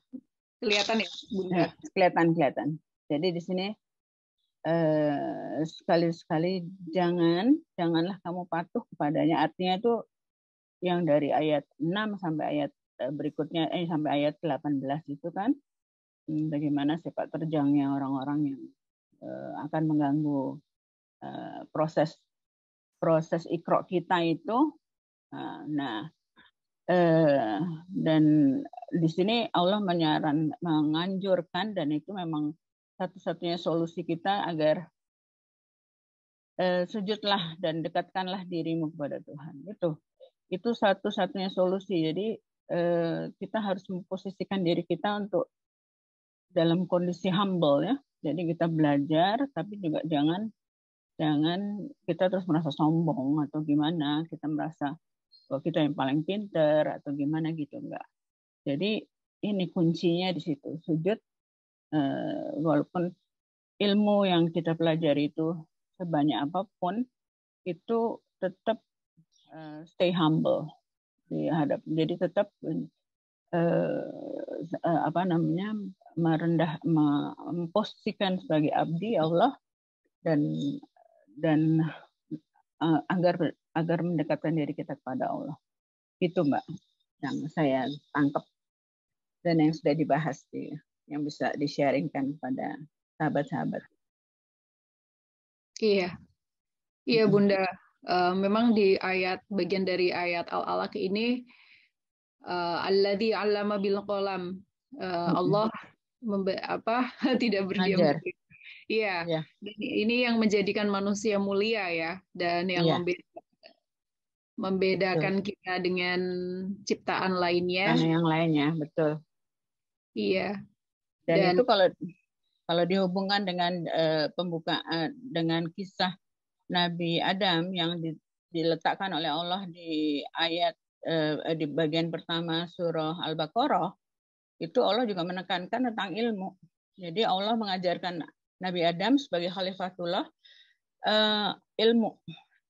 kelihatan ya Bunda eh, kelihatan kelihatan jadi di sini Eh, sekali-sekali jangan janganlah kamu patuh kepadanya artinya itu yang dari ayat 6 sampai ayat eh, berikutnya eh sampai ayat 18 itu kan hmm, bagaimana sepak terjangnya orang-orang yang uh, akan mengganggu uh, proses proses ikro kita itu ah, nah Uh, dan di sini Allah menyaran menganjurkan dan itu memang satu-satunya solusi kita agar eh, sujudlah dan dekatkanlah dirimu kepada Tuhan. Itu itu satu-satunya solusi. Jadi eh, kita harus memposisikan diri kita untuk dalam kondisi humble ya. Jadi kita belajar tapi juga jangan jangan kita terus merasa sombong atau gimana, kita merasa bahwa oh, kita yang paling pinter atau gimana gitu enggak. Jadi ini kuncinya di situ, sujud Eh, walaupun ilmu yang kita pelajari itu sebanyak apapun itu tetap eh, stay humble dihadap jadi tetap eh, apa namanya merendah memposisikan sebagai abdi Allah dan dan agar agar mendekatkan diri kita kepada Allah itu mbak yang saya tangkap dan yang sudah dibahas di yang bisa di-sharingkan kepada sahabat-sahabat. Iya. Iya, Bunda. Uh, memang di ayat bagian dari ayat Al-Alaq ini uh, eh, alladzi 'allama bil qalam. Uh, Allah membe- apa tidak berdiam diri. Iya. iya. Dan ini yang menjadikan manusia mulia ya dan yang yeah. membedakan, membedakan betul. kita dengan ciptaan lainnya. Dan yang lainnya, betul. Iya. Dan, dan itu kalau kalau dihubungkan dengan uh, eh, pembukaan eh, dengan kisah Nabi Adam yang di, diletakkan oleh Allah di ayat uh, di bagian pertama surah Al-Baqarah itu Allah juga menekankan tentang ilmu. Jadi Allah mengajarkan Nabi Adam sebagai khalifatullah uh, ilmu.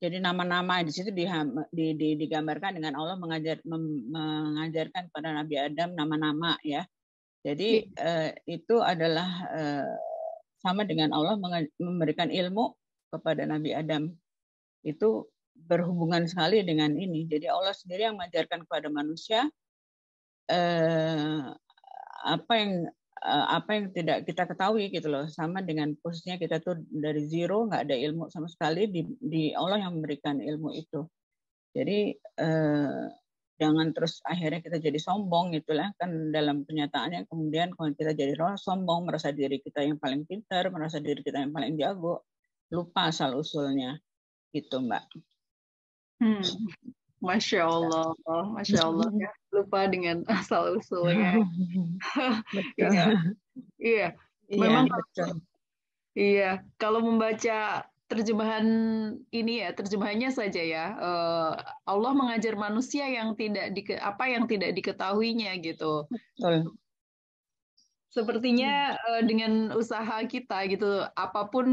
Jadi nama-nama di situ di, di, di, digambarkan dengan Allah mengajar mengajarkan kepada Nabi Adam nama-nama ya jadi uh, itu adalah uh, sama dengan Allah memberikan ilmu kepada Nabi Adam. Itu berhubungan sekali dengan ini. Jadi Allah sendiri yang mengajarkan kepada manusia eh, apa yang eh, apa yang tidak kita ketahui gitu loh. Sama dengan posisinya kita tuh dari zero nggak ada ilmu sama sekali di, di Allah yang memberikan ilmu itu. Jadi eh, jangan terus akhirnya kita jadi sombong itulah kan dalam kenyataannya kemudian kalau kita jadi sombong merasa diri kita yang paling pintar merasa diri kita yang paling jago lupa asal usulnya gitu mbak. Hmm. Masya Allah, Masya Allah ya lupa dengan asal usulnya. Iya. Iya. iya, iya. Memang Iya, kalau membaca terjemahan ini ya terjemahannya saja ya uh, Allah mengajar manusia yang tidak di apa yang tidak diketahuinya gitu. Betul. Sepertinya uh, dengan usaha kita gitu apapun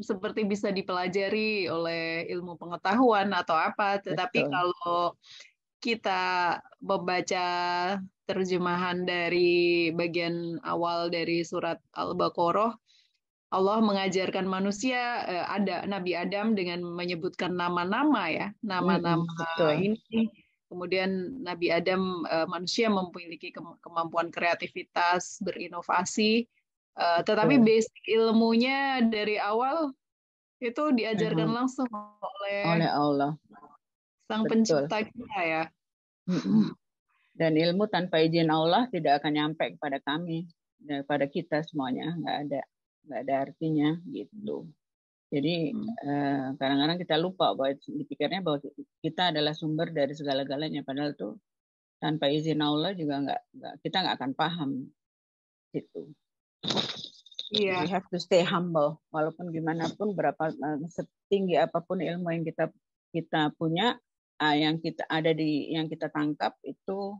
seperti bisa dipelajari oleh ilmu pengetahuan atau apa tetapi Betul. kalau kita membaca terjemahan dari bagian awal dari surat Al-Baqarah Allah mengajarkan manusia eh, ada Nabi Adam dengan menyebutkan nama-nama ya nama-nama hmm, ini kemudian Nabi Adam eh, manusia memiliki kemampuan kreativitas berinovasi eh, tetapi betul. basic ilmunya dari awal itu diajarkan hmm. langsung oleh oleh Allah sang pencipta kita ya dan ilmu tanpa izin Allah tidak akan nyampe kepada kami daripada kita semuanya nggak ada nggak ada artinya gitu. Jadi kadang-kadang hmm. eh, kita lupa bahwa dipikirnya bahwa kita adalah sumber dari segala-galanya, padahal tuh tanpa izin Allah juga nggak, nggak kita nggak akan paham gitu. Yeah. We have to stay humble, walaupun gimana pun berapa eh, setinggi apapun ilmu yang kita kita punya, eh, yang kita ada di yang kita tangkap itu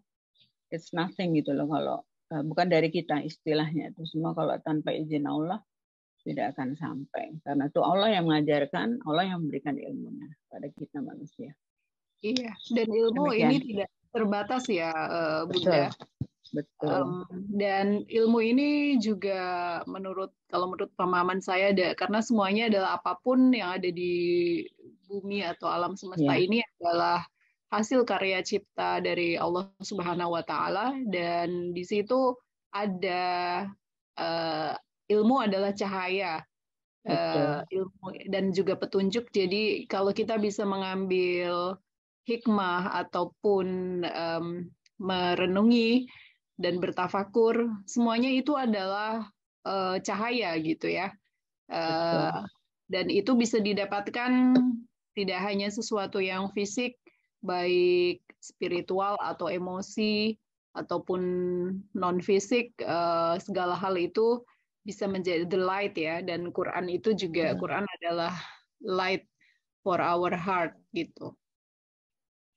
it's nothing gitu loh kalau eh, bukan dari kita istilahnya itu semua kalau tanpa izin Allah tidak akan sampai karena itu Allah yang mengajarkan Allah yang memberikan ilmunya pada kita manusia iya dan ilmu Demikian. ini tidak terbatas ya eh, Bunda betul, betul. Um, dan ilmu ini juga menurut kalau menurut pemahaman saya ada karena semuanya adalah apapun yang ada di bumi atau alam semesta yeah. ini adalah hasil karya cipta dari Allah Subhanahu wa taala dan di situ ada eh, ilmu adalah cahaya uh, ilmu dan juga petunjuk. Jadi kalau kita bisa mengambil hikmah ataupun um, merenungi dan bertafakur, semuanya itu adalah uh, cahaya gitu ya. Uh, dan itu bisa didapatkan tidak hanya sesuatu yang fisik, baik spiritual atau emosi ataupun non fisik, segala hal itu bisa menjadi the light ya dan Quran itu juga hmm. Quran adalah light for our heart gitu.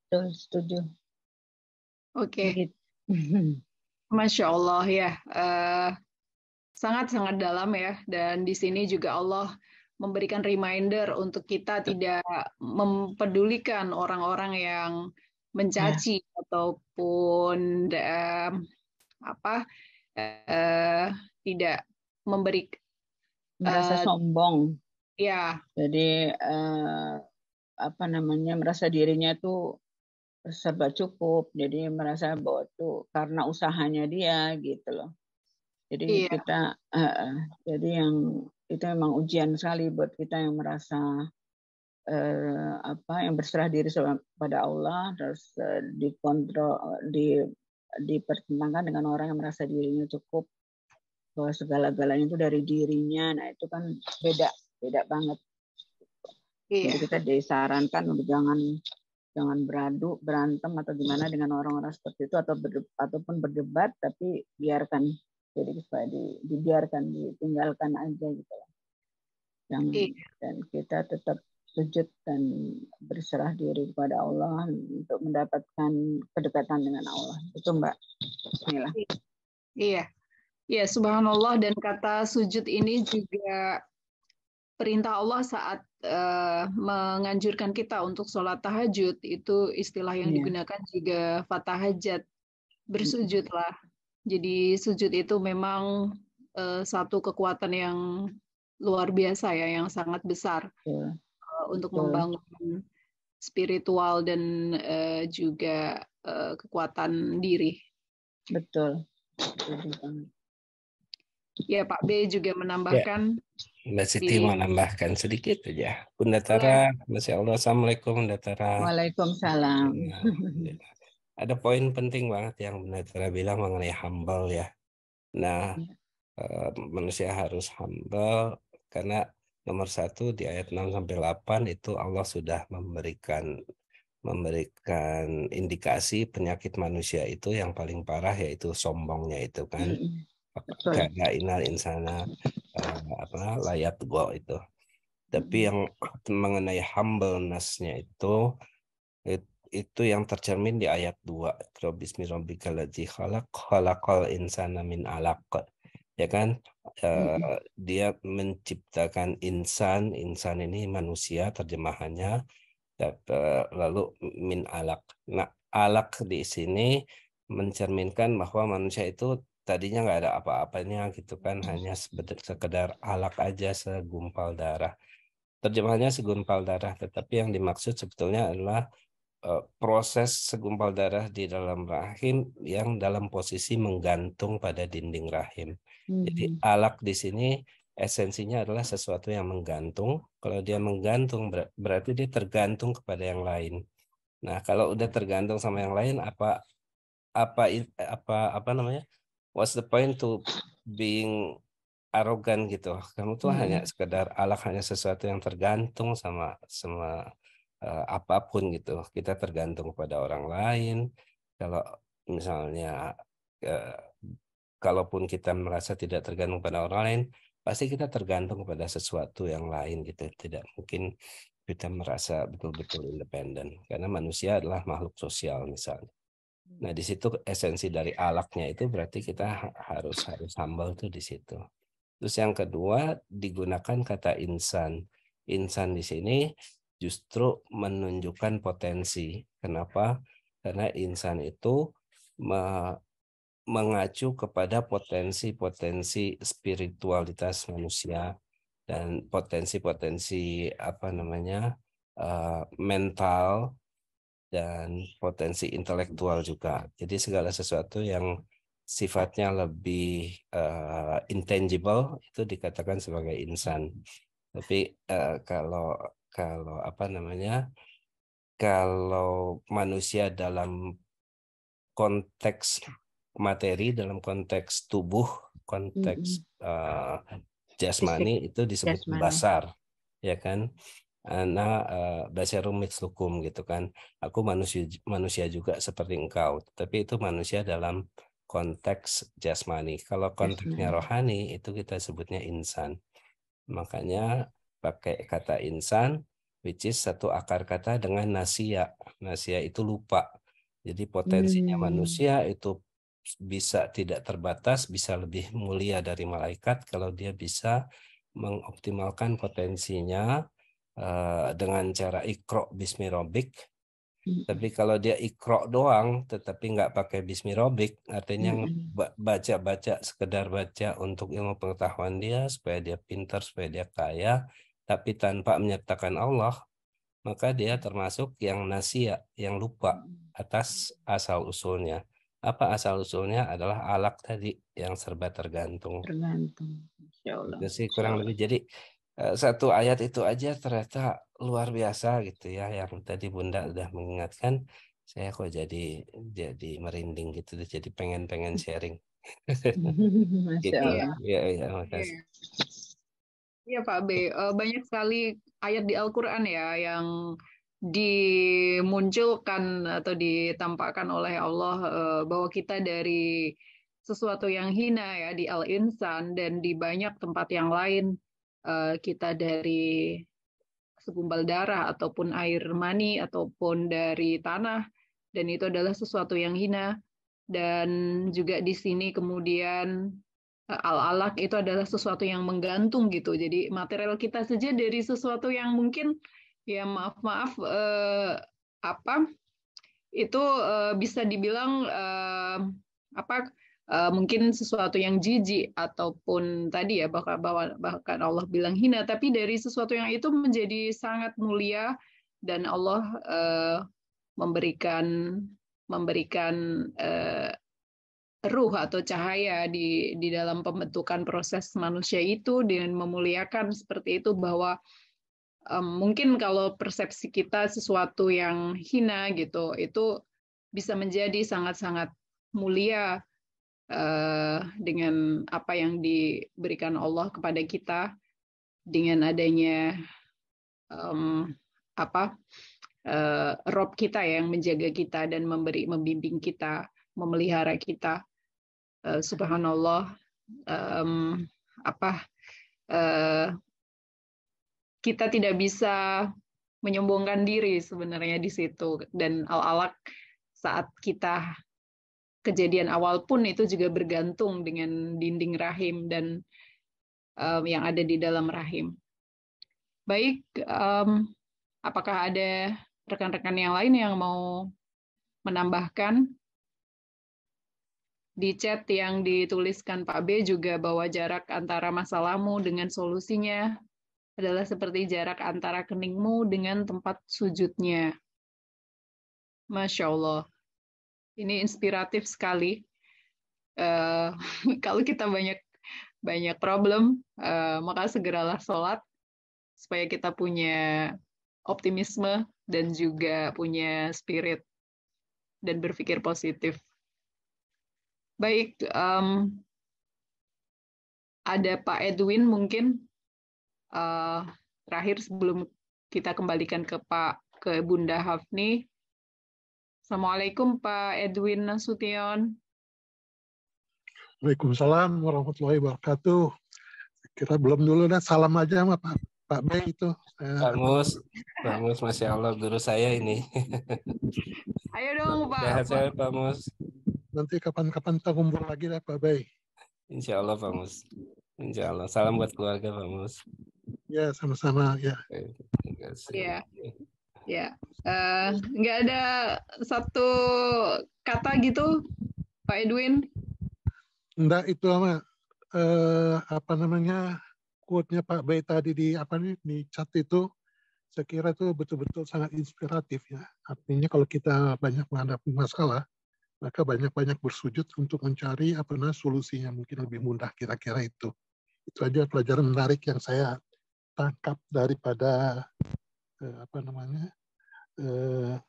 Betul, setuju. Oke. Okay. Masya Allah ya, eh, sangat-sangat uh, dalam ya. Dan di sini juga Allah memberikan reminder untuk kita tidak mempedulikan orang-orang yang mencaci ya. ataupun uh, apa uh, tidak memberi merasa uh, sombong. Ya. Jadi uh, apa namanya merasa dirinya itu serba cukup, jadi merasa bahwa tuh karena usahanya dia gitu loh. Jadi iya. kita uh, jadi yang itu memang ujian sekali buat kita yang merasa uh, apa yang berserah diri pada Allah terus uh, dikontrol di dipertentangkan dengan orang yang merasa dirinya cukup bahwa segala-galanya itu dari dirinya nah itu kan beda beda banget iya. jadi kita disarankan untuk jangan jangan beradu berantem atau gimana dengan orang-orang seperti itu atau berde, ataupun berdebat tapi biarkan jadi supaya di, dibiarkan ditinggalkan aja gitu lah Yang, iya. dan kita tetap sujud dan berserah diri kepada Allah untuk mendapatkan kedekatan dengan Allah itu Mbak Inilah. iya, iya. Ya, subhanallah dan kata sujud ini juga perintah Allah saat uh, menganjurkan kita untuk sholat tahajud itu istilah yang iya. digunakan juga fatahajat bersujudlah. Jadi sujud itu memang uh, satu kekuatan yang luar biasa ya, yang sangat besar ya. uh, untuk ya. membangun spiritual dan uh, juga uh, kekuatan diri. Betul. Betul Ya Pak B juga menambahkan. Ya. Mbak Siti iya. menambahkan sedikit aja. Bunda ya. Tara, ya. Masya Allah, Assalamualaikum Bunda Tara. Waalaikumsalam. Ya, ada poin penting banget yang Bunda Tara bilang mengenai humble ya. Nah, ya. Eh, manusia harus humble karena nomor satu di ayat 6 sampai 8 itu Allah sudah memberikan memberikan indikasi penyakit manusia itu yang paling parah yaitu sombongnya itu kan. Mm karena inal insana uh, apa layak go itu tapi hmm. yang mengenai humblenessnya itu itu yang tercermin di ayat 2 Robismi Robikaladzi khalaq khalaqal insana min alaq ya kan uh, hmm. dia menciptakan insan insan ini manusia terjemahannya lalu min alaq nah alaq di sini mencerminkan bahwa manusia itu tadinya nggak ada apa-apanya gitu kan hmm. hanya sekedar alak aja segumpal darah terjemahannya segumpal darah tetapi yang dimaksud sebetulnya adalah eh, proses segumpal darah di dalam rahim yang dalam posisi menggantung pada dinding rahim. Mm-hmm. Jadi hmm. alak di sini esensinya adalah sesuatu yang menggantung. Kalau dia menggantung ber- berarti dia tergantung kepada yang lain. Nah, kalau udah tergantung sama yang lain apa apa apa apa namanya? what's the point to being arogan gitu kamu tuh hmm. hanya sekedar alat hanya sesuatu yang tergantung sama sama uh, apapun gitu kita tergantung kepada orang lain kalau misalnya uh, kalaupun kita merasa tidak tergantung pada orang lain pasti kita tergantung kepada sesuatu yang lain gitu tidak mungkin kita merasa betul-betul independen karena manusia adalah makhluk sosial misalnya Nah, di situ esensi dari alaknya itu berarti kita harus harus humble tuh di situ. Terus yang kedua digunakan kata insan. Insan di sini justru menunjukkan potensi. Kenapa? Karena insan itu me mengacu kepada potensi-potensi spiritualitas manusia dan potensi-potensi apa namanya uh, mental dan potensi intelektual juga. Jadi segala sesuatu yang sifatnya lebih uh, intangible itu dikatakan sebagai insan. Tapi uh, kalau kalau apa namanya kalau manusia dalam konteks materi dalam konteks tubuh konteks mm -hmm. uh, jasmani itu disebut jasmani. basar ya kan ana uh, eh, rumit mislukum gitu kan aku manusia manusia juga seperti engkau tapi itu manusia dalam konteks jasmani kalau konteksnya rohani itu kita sebutnya insan makanya pakai kata insan which is satu akar kata dengan nasia nasia itu lupa jadi potensinya hmm. manusia itu bisa tidak terbatas bisa lebih mulia dari malaikat kalau dia bisa mengoptimalkan potensinya Eh, dengan cara ikro bismirobik. Tapi kalau dia ikro doang, tetapi nggak pakai bismirobik, artinya baca-baca sekedar baca untuk ilmu pengetahuan dia supaya dia pintar, supaya dia kaya, tapi tanpa menyertakan Allah, maka dia termasuk yang nasia, yang lupa atas asal usulnya. Apa asal usulnya adalah alat tadi yang serba tergantung. Tergantung. ya Allah. jadi kurang lebih jadi Eh, satu ayat itu aja ternyata luar biasa gitu ya yang tadi bunda sudah mengingatkan saya kok jadi jadi merinding gitu jadi pengen pengen sharing gitu ya ya, ya makasih Iya, iya Pak B, eh, banyak sekali ayat di Al-Quran ya yang dimunculkan atau ditampakkan oleh Allah eh, bahwa kita dari sesuatu yang hina ya di Al-Insan dan di banyak tempat yang lain uh, kita dari segumpal darah ataupun air mani ataupun dari tanah dan itu adalah sesuatu yang hina dan juga di sini kemudian eh, al-alak itu adalah sesuatu yang menggantung gitu. Jadi material kita saja dari sesuatu yang mungkin ya maaf-maaf eh, apa itu eh, bisa dibilang eh, apa Eh, mungkin sesuatu yang jijik ataupun tadi ya bahkan bahkan Allah bilang hina tapi dari sesuatu yang itu menjadi sangat mulia dan Allah uh, memberikan memberikan uh, ruh atau cahaya di di dalam pembentukan proses manusia itu dengan memuliakan seperti itu bahwa um, mungkin kalau persepsi kita sesuatu yang hina gitu itu bisa menjadi sangat-sangat mulia uh, dengan apa yang diberikan Allah kepada kita dengan adanya um, apa uh, Rob kita yang menjaga kita dan memberi membimbing kita memelihara kita uh, Subhanallah um, apa uh, kita tidak bisa menyombongkan diri sebenarnya di situ dan al-alak saat kita kejadian awal pun itu juga bergantung dengan dinding rahim dan um, yang ada di dalam rahim. Baik, um, apakah ada rekan-rekan yang lain yang mau menambahkan? Di chat yang dituliskan Pak B juga bahwa jarak antara masalahmu dengan solusinya adalah seperti jarak antara keningmu dengan tempat sujudnya. Masya Allah ini inspiratif sekali. Uh, kalau kita banyak banyak problem, uh, maka segeralah sholat supaya kita punya optimisme dan juga punya spirit dan berpikir positif. Baik, um, ada Pak Edwin mungkin uh, terakhir sebelum kita kembalikan ke Pak ke Bunda Hafni Assalamualaikum Pak Edwin Nasution. Waalaikumsalam warahmatullahi wabarakatuh. Kita belum dulu dah salam aja sama Pak Pak B itu. Pak eh, Mus, Pak Mus masya Allah guru saya ini. Ayo dong Pak. Sehat saya Pak Mus. Nanti kapan-kapan kita kumpul lagi lah Pak Bay. Insya Allah Pak Mus. Insya Allah. Salam buat keluarga Pak Mus. Ya sama-sama ya. Terima kasih. Ya. Ya, uh, ada satu kata gitu, Pak Edwin? Enggak, itu sama uh, eh, apa namanya quote-nya Pak Bay tadi di apa nih di chat itu saya kira itu betul-betul sangat inspiratif ya. Artinya kalau kita banyak menghadapi masalah, maka banyak-banyak bersujud untuk mencari apa namanya solusinya mungkin lebih mudah kira-kira itu. Itu aja pelajaran menarik yang saya tangkap daripada eh, apa namanya eh,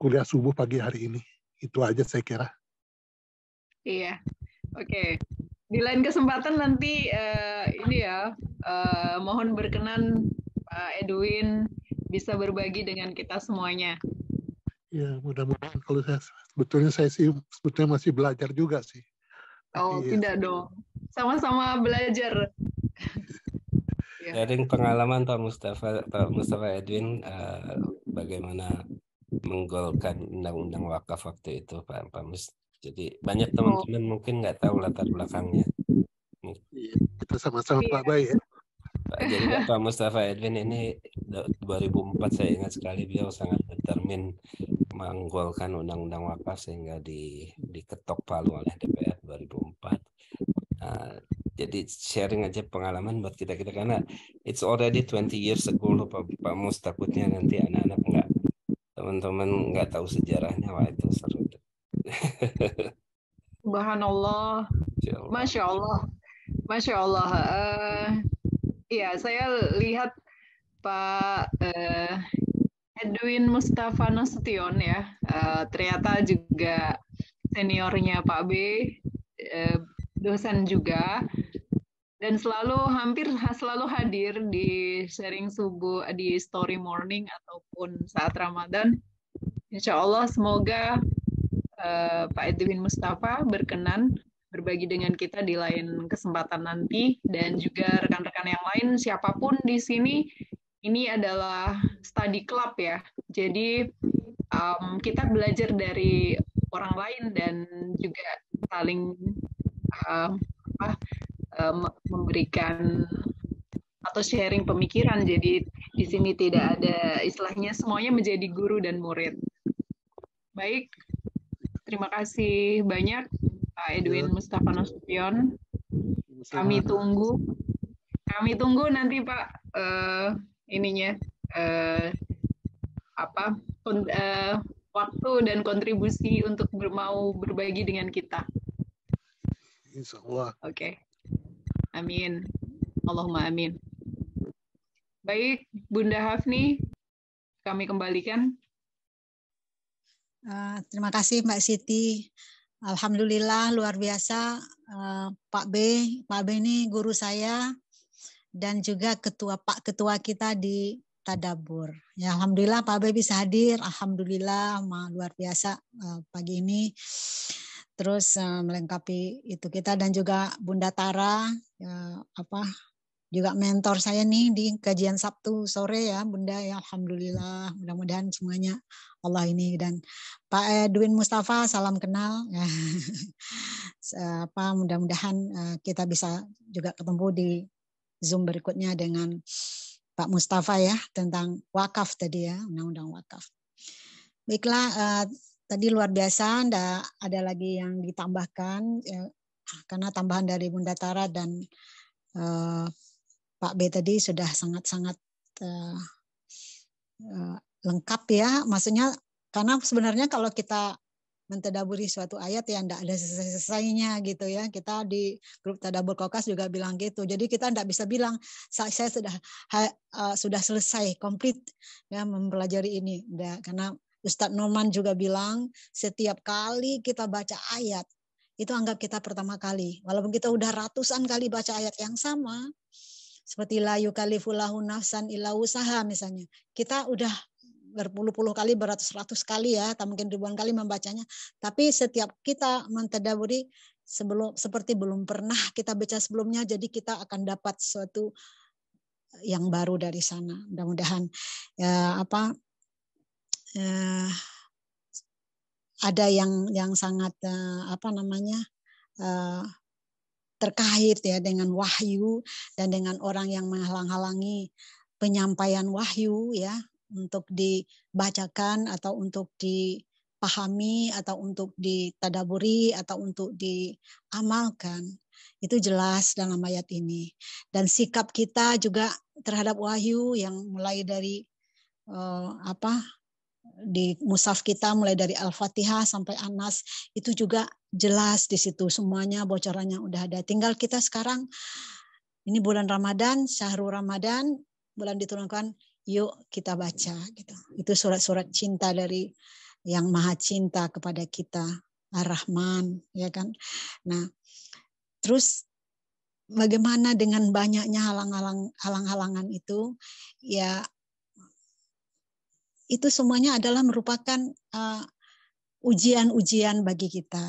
kuliah subuh pagi hari ini. Itu aja saya kira. Iya, oke. Okay. Di lain kesempatan nanti eh, ini ya eh, mohon berkenan Pak eh, Edwin bisa berbagi dengan kita semuanya. Ya, mudah-mudahan kalau saya sebetulnya saya sih sebetulnya masih belajar juga sih. Oh, Tapi, iya. tidak ya. dong. Sama-sama belajar. sharing iya. pengalaman Pak Mustafa Pak Mustafa Edwin uh, bagaimana menggolkan undang-undang wakaf waktu itu Pak Pak Mus. Jadi banyak oh. teman-teman oh. mungkin nggak tahu latar belakangnya. Iya, kita sama-sama Pak iya. Bay ya. Pak, jadi Pak Mustafa Edwin ini 2004 saya ingat sekali beliau sangat determin menggolkan undang-undang wakaf sehingga di diketok palu oleh DPR 2004 jadi sharing aja pengalaman buat kita kita karena it's already 20 years ago loh Pak, Pak Mus takutnya nanti anak-anak nggak teman-teman nggak tahu sejarahnya wah itu seru Subhanallah Masya Allah Masya Allah uh, ya saya lihat Pak uh, Edwin Mustafa Nasution ya uh, ternyata juga seniornya Pak B uh, dosen juga dan selalu hampir selalu hadir di sharing subuh di story morning ataupun saat Ramadan. Insya Allah semoga uh, Pak Edwin Mustafa berkenan berbagi dengan kita di lain kesempatan nanti dan juga rekan-rekan yang lain siapapun di sini ini adalah study club ya. Jadi um, kita belajar dari orang lain dan juga saling uh, um, memberikan atau sharing pemikiran. Jadi di sini tidak ada istilahnya semuanya menjadi guru dan murid. Baik, terima kasih banyak Pak Edwin iya. Mustafa Nasution. Iya, kami tunggu, kami tunggu nanti Pak uh, ininya uh, apa kon, uh, waktu dan kontribusi untuk mau berbagi dengan kita. Insya Allah. Oke. Okay. Amin. Allahumma amin. Baik, Bunda Hafni, kami kembalikan. Uh, terima kasih Mbak Siti. Alhamdulillah luar biasa uh, Pak B. Pak B ini guru saya dan juga ketua Pak Ketua kita di Tadabur. Ya Alhamdulillah Pak B bisa hadir. Alhamdulillah luar biasa uh, pagi ini terus uh, melengkapi itu kita dan juga Bunda Tara ya, apa juga mentor saya nih di kajian Sabtu sore ya Bunda ya Alhamdulillah mudah-mudahan semuanya Allah ini dan Pak Edwin Mustafa salam kenal ya. apa mudah-mudahan e, kita bisa juga ketemu di Zoom berikutnya dengan Pak Mustafa ya tentang wakaf tadi ya undang-undang wakaf baiklah e, tadi luar biasa ada ada lagi yang ditambahkan ya karena tambahan dari Bunda Tara dan uh, Pak B tadi sudah sangat-sangat uh, uh, lengkap ya. Maksudnya karena sebenarnya kalau kita mentadaburi suatu ayat ya tidak ada selesai-selesainya gitu ya. Kita di grup tadabur kokas juga bilang gitu. Jadi kita tidak bisa bilang saya, saya sudah ha, uh, sudah selesai komplit ya mempelajari ini. Nggak, karena Ustadz Norman juga bilang setiap kali kita baca ayat itu anggap kita pertama kali. Walaupun kita udah ratusan kali baca ayat yang sama, seperti la yukalifullahu nafsan illa usaha misalnya. Kita udah berpuluh-puluh kali, beratus-ratus kali ya, atau mungkin ribuan kali membacanya. Tapi setiap kita mentadaburi sebelum seperti belum pernah kita baca sebelumnya, jadi kita akan dapat suatu yang baru dari sana. Mudah-mudahan ya apa ya, ada yang yang sangat uh, apa namanya uh, terkait ya dengan wahyu dan dengan orang yang menghalang-halangi penyampaian wahyu ya untuk dibacakan atau untuk dipahami atau untuk ditadaburi atau untuk diamalkan itu jelas dalam ayat ini dan sikap kita juga terhadap wahyu yang mulai dari uh, apa di musaf kita mulai dari Al-Fatihah sampai Anas itu juga jelas di situ semuanya bocorannya udah ada. Tinggal kita sekarang ini bulan Ramadan, syahrul Ramadan, bulan diturunkan, yuk kita baca gitu. Itu surat-surat cinta dari yang Maha Cinta kepada kita, Ar-Rahman, ya kan? Nah, terus bagaimana dengan banyaknya halang-halang halang-halangan itu? Ya itu semuanya adalah merupakan ujian eh, ujian-ujian bagi kita.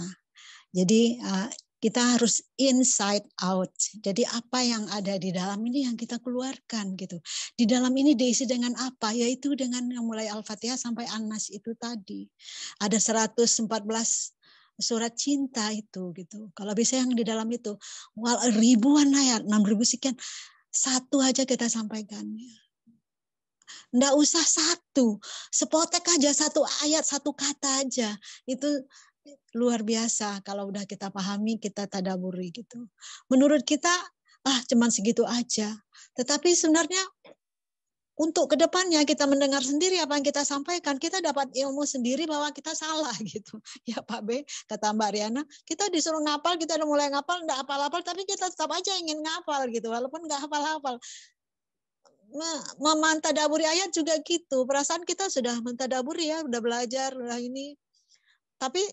Jadi uh, kita harus inside out. Jadi apa yang ada di dalam ini yang kita keluarkan gitu. Di dalam ini diisi dengan apa? Yaitu dengan yang mulai Al-Fatihah sampai anas itu tadi. Ada 114 surat cinta itu gitu. Kalau bisa yang di dalam itu wal ribuan ayat, 6000 sekian satu aja kita sampaikan ndak usah satu. Sepotek aja satu ayat, satu kata aja. Itu luar biasa kalau udah kita pahami, kita tadaburi gitu. Menurut kita, ah cuman segitu aja. Tetapi sebenarnya untuk kedepannya kita mendengar sendiri apa yang kita sampaikan, kita dapat ilmu sendiri bahwa kita salah gitu. Ya Pak B, kata Mbak Riana, kita disuruh ngapal, kita udah mulai ngapal, enggak apal apal tapi kita tetap aja ingin ngapal gitu, walaupun nggak hafal-hafal memantadaburi ayat juga gitu. Perasaan kita sudah mentadaburi ya, sudah belajar, sudah ini. Tapi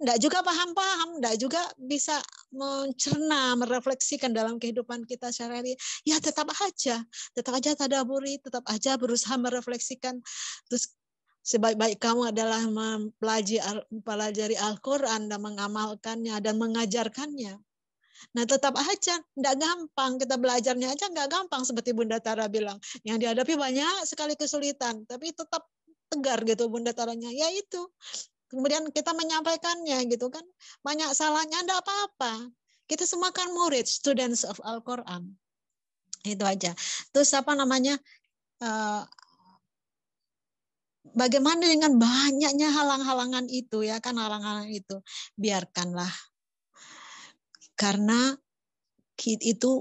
enggak juga paham-paham, enggak juga bisa mencerna, merefleksikan dalam kehidupan kita secara ini. Ya tetap aja, tetap aja tadaburi, tetap aja berusaha merefleksikan. Terus sebaik-baik kamu adalah mempelajari Al-Quran dan mengamalkannya dan mengajarkannya. Nah tetap aja nggak gampang kita belajarnya aja nggak gampang seperti Bunda Tara bilang. Yang dihadapi banyak sekali kesulitan, tapi tetap tegar gitu Bunda Taranya. Ya itu. Kemudian kita menyampaikannya gitu kan. Banyak salahnya nggak apa-apa. Kita semua kan murid, students of Al-Quran. Itu aja. Terus apa namanya? Uh, bagaimana dengan banyaknya halang-halangan itu ya kan halang-halangan itu biarkanlah karena itu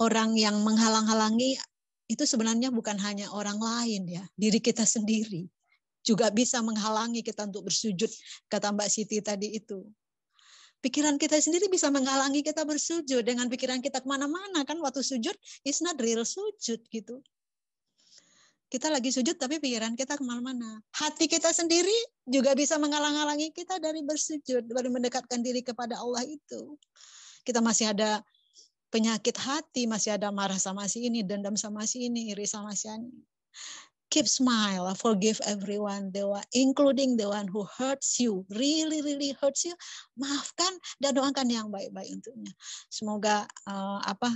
orang yang menghalang-halangi itu sebenarnya bukan hanya orang lain ya, diri kita sendiri juga bisa menghalangi kita untuk bersujud, kata Mbak Siti tadi itu. Pikiran kita sendiri bisa menghalangi kita bersujud dengan pikiran kita kemana-mana kan waktu sujud is not real sujud gitu. Kita lagi sujud tapi pikiran kita kemana-mana. Hati kita sendiri juga bisa menghalang-halangi kita dari bersujud, dari mendekatkan diri kepada Allah itu kita masih ada penyakit hati, masih ada marah sama si ini, dendam sama si ini, iri sama si ini. Keep smile, forgive everyone, one, including the one who hurts you, really really hurts you. Maafkan dan doakan yang baik-baik untuknya. Semoga uh, apa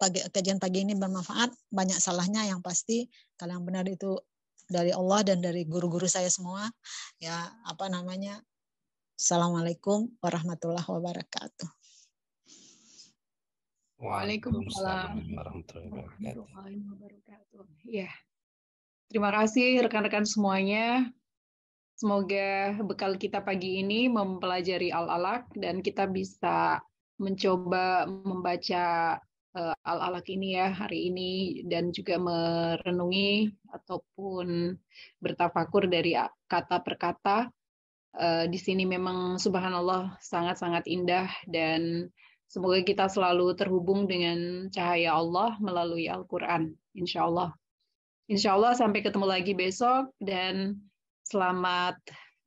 pagi kajian pagi ini bermanfaat. Banyak salahnya yang pasti. Kalau yang benar itu dari Allah dan dari guru-guru saya semua. Ya apa namanya Assalamualaikum warahmatullahi wabarakatuh. Waalaikumsalam warahmatullahi wabarakatuh. Ya. Terima kasih rekan-rekan semuanya. Semoga bekal kita pagi ini mempelajari Al-Alaq dan kita bisa mencoba membaca eh, Al-Alaq ini ya hari ini dan juga merenungi ataupun bertafakur dari kata per kata uh, di sini memang subhanallah sangat-sangat indah dan semoga kita selalu terhubung dengan cahaya Allah melalui Al-Quran, insya Allah. Insya Allah sampai ketemu lagi besok dan selamat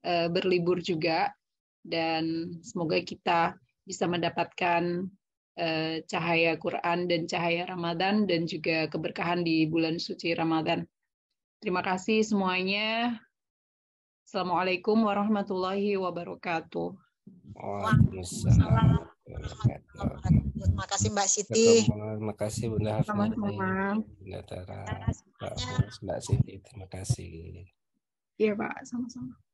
uh, berlibur juga dan semoga kita bisa mendapatkan eh, cahaya Quran dan cahaya Ramadan dan juga keberkahan di bulan suci Ramadan. Terima kasih semuanya. Assalamualaikum warahmatullahi wabarakatuh. Waalaikumsalam. Terima kasih Mbak Siti. Terima kasih Bunda Hafnari. Bunda Tara. Mbak Siti, terima kasih. Iya Pak, sama-sama.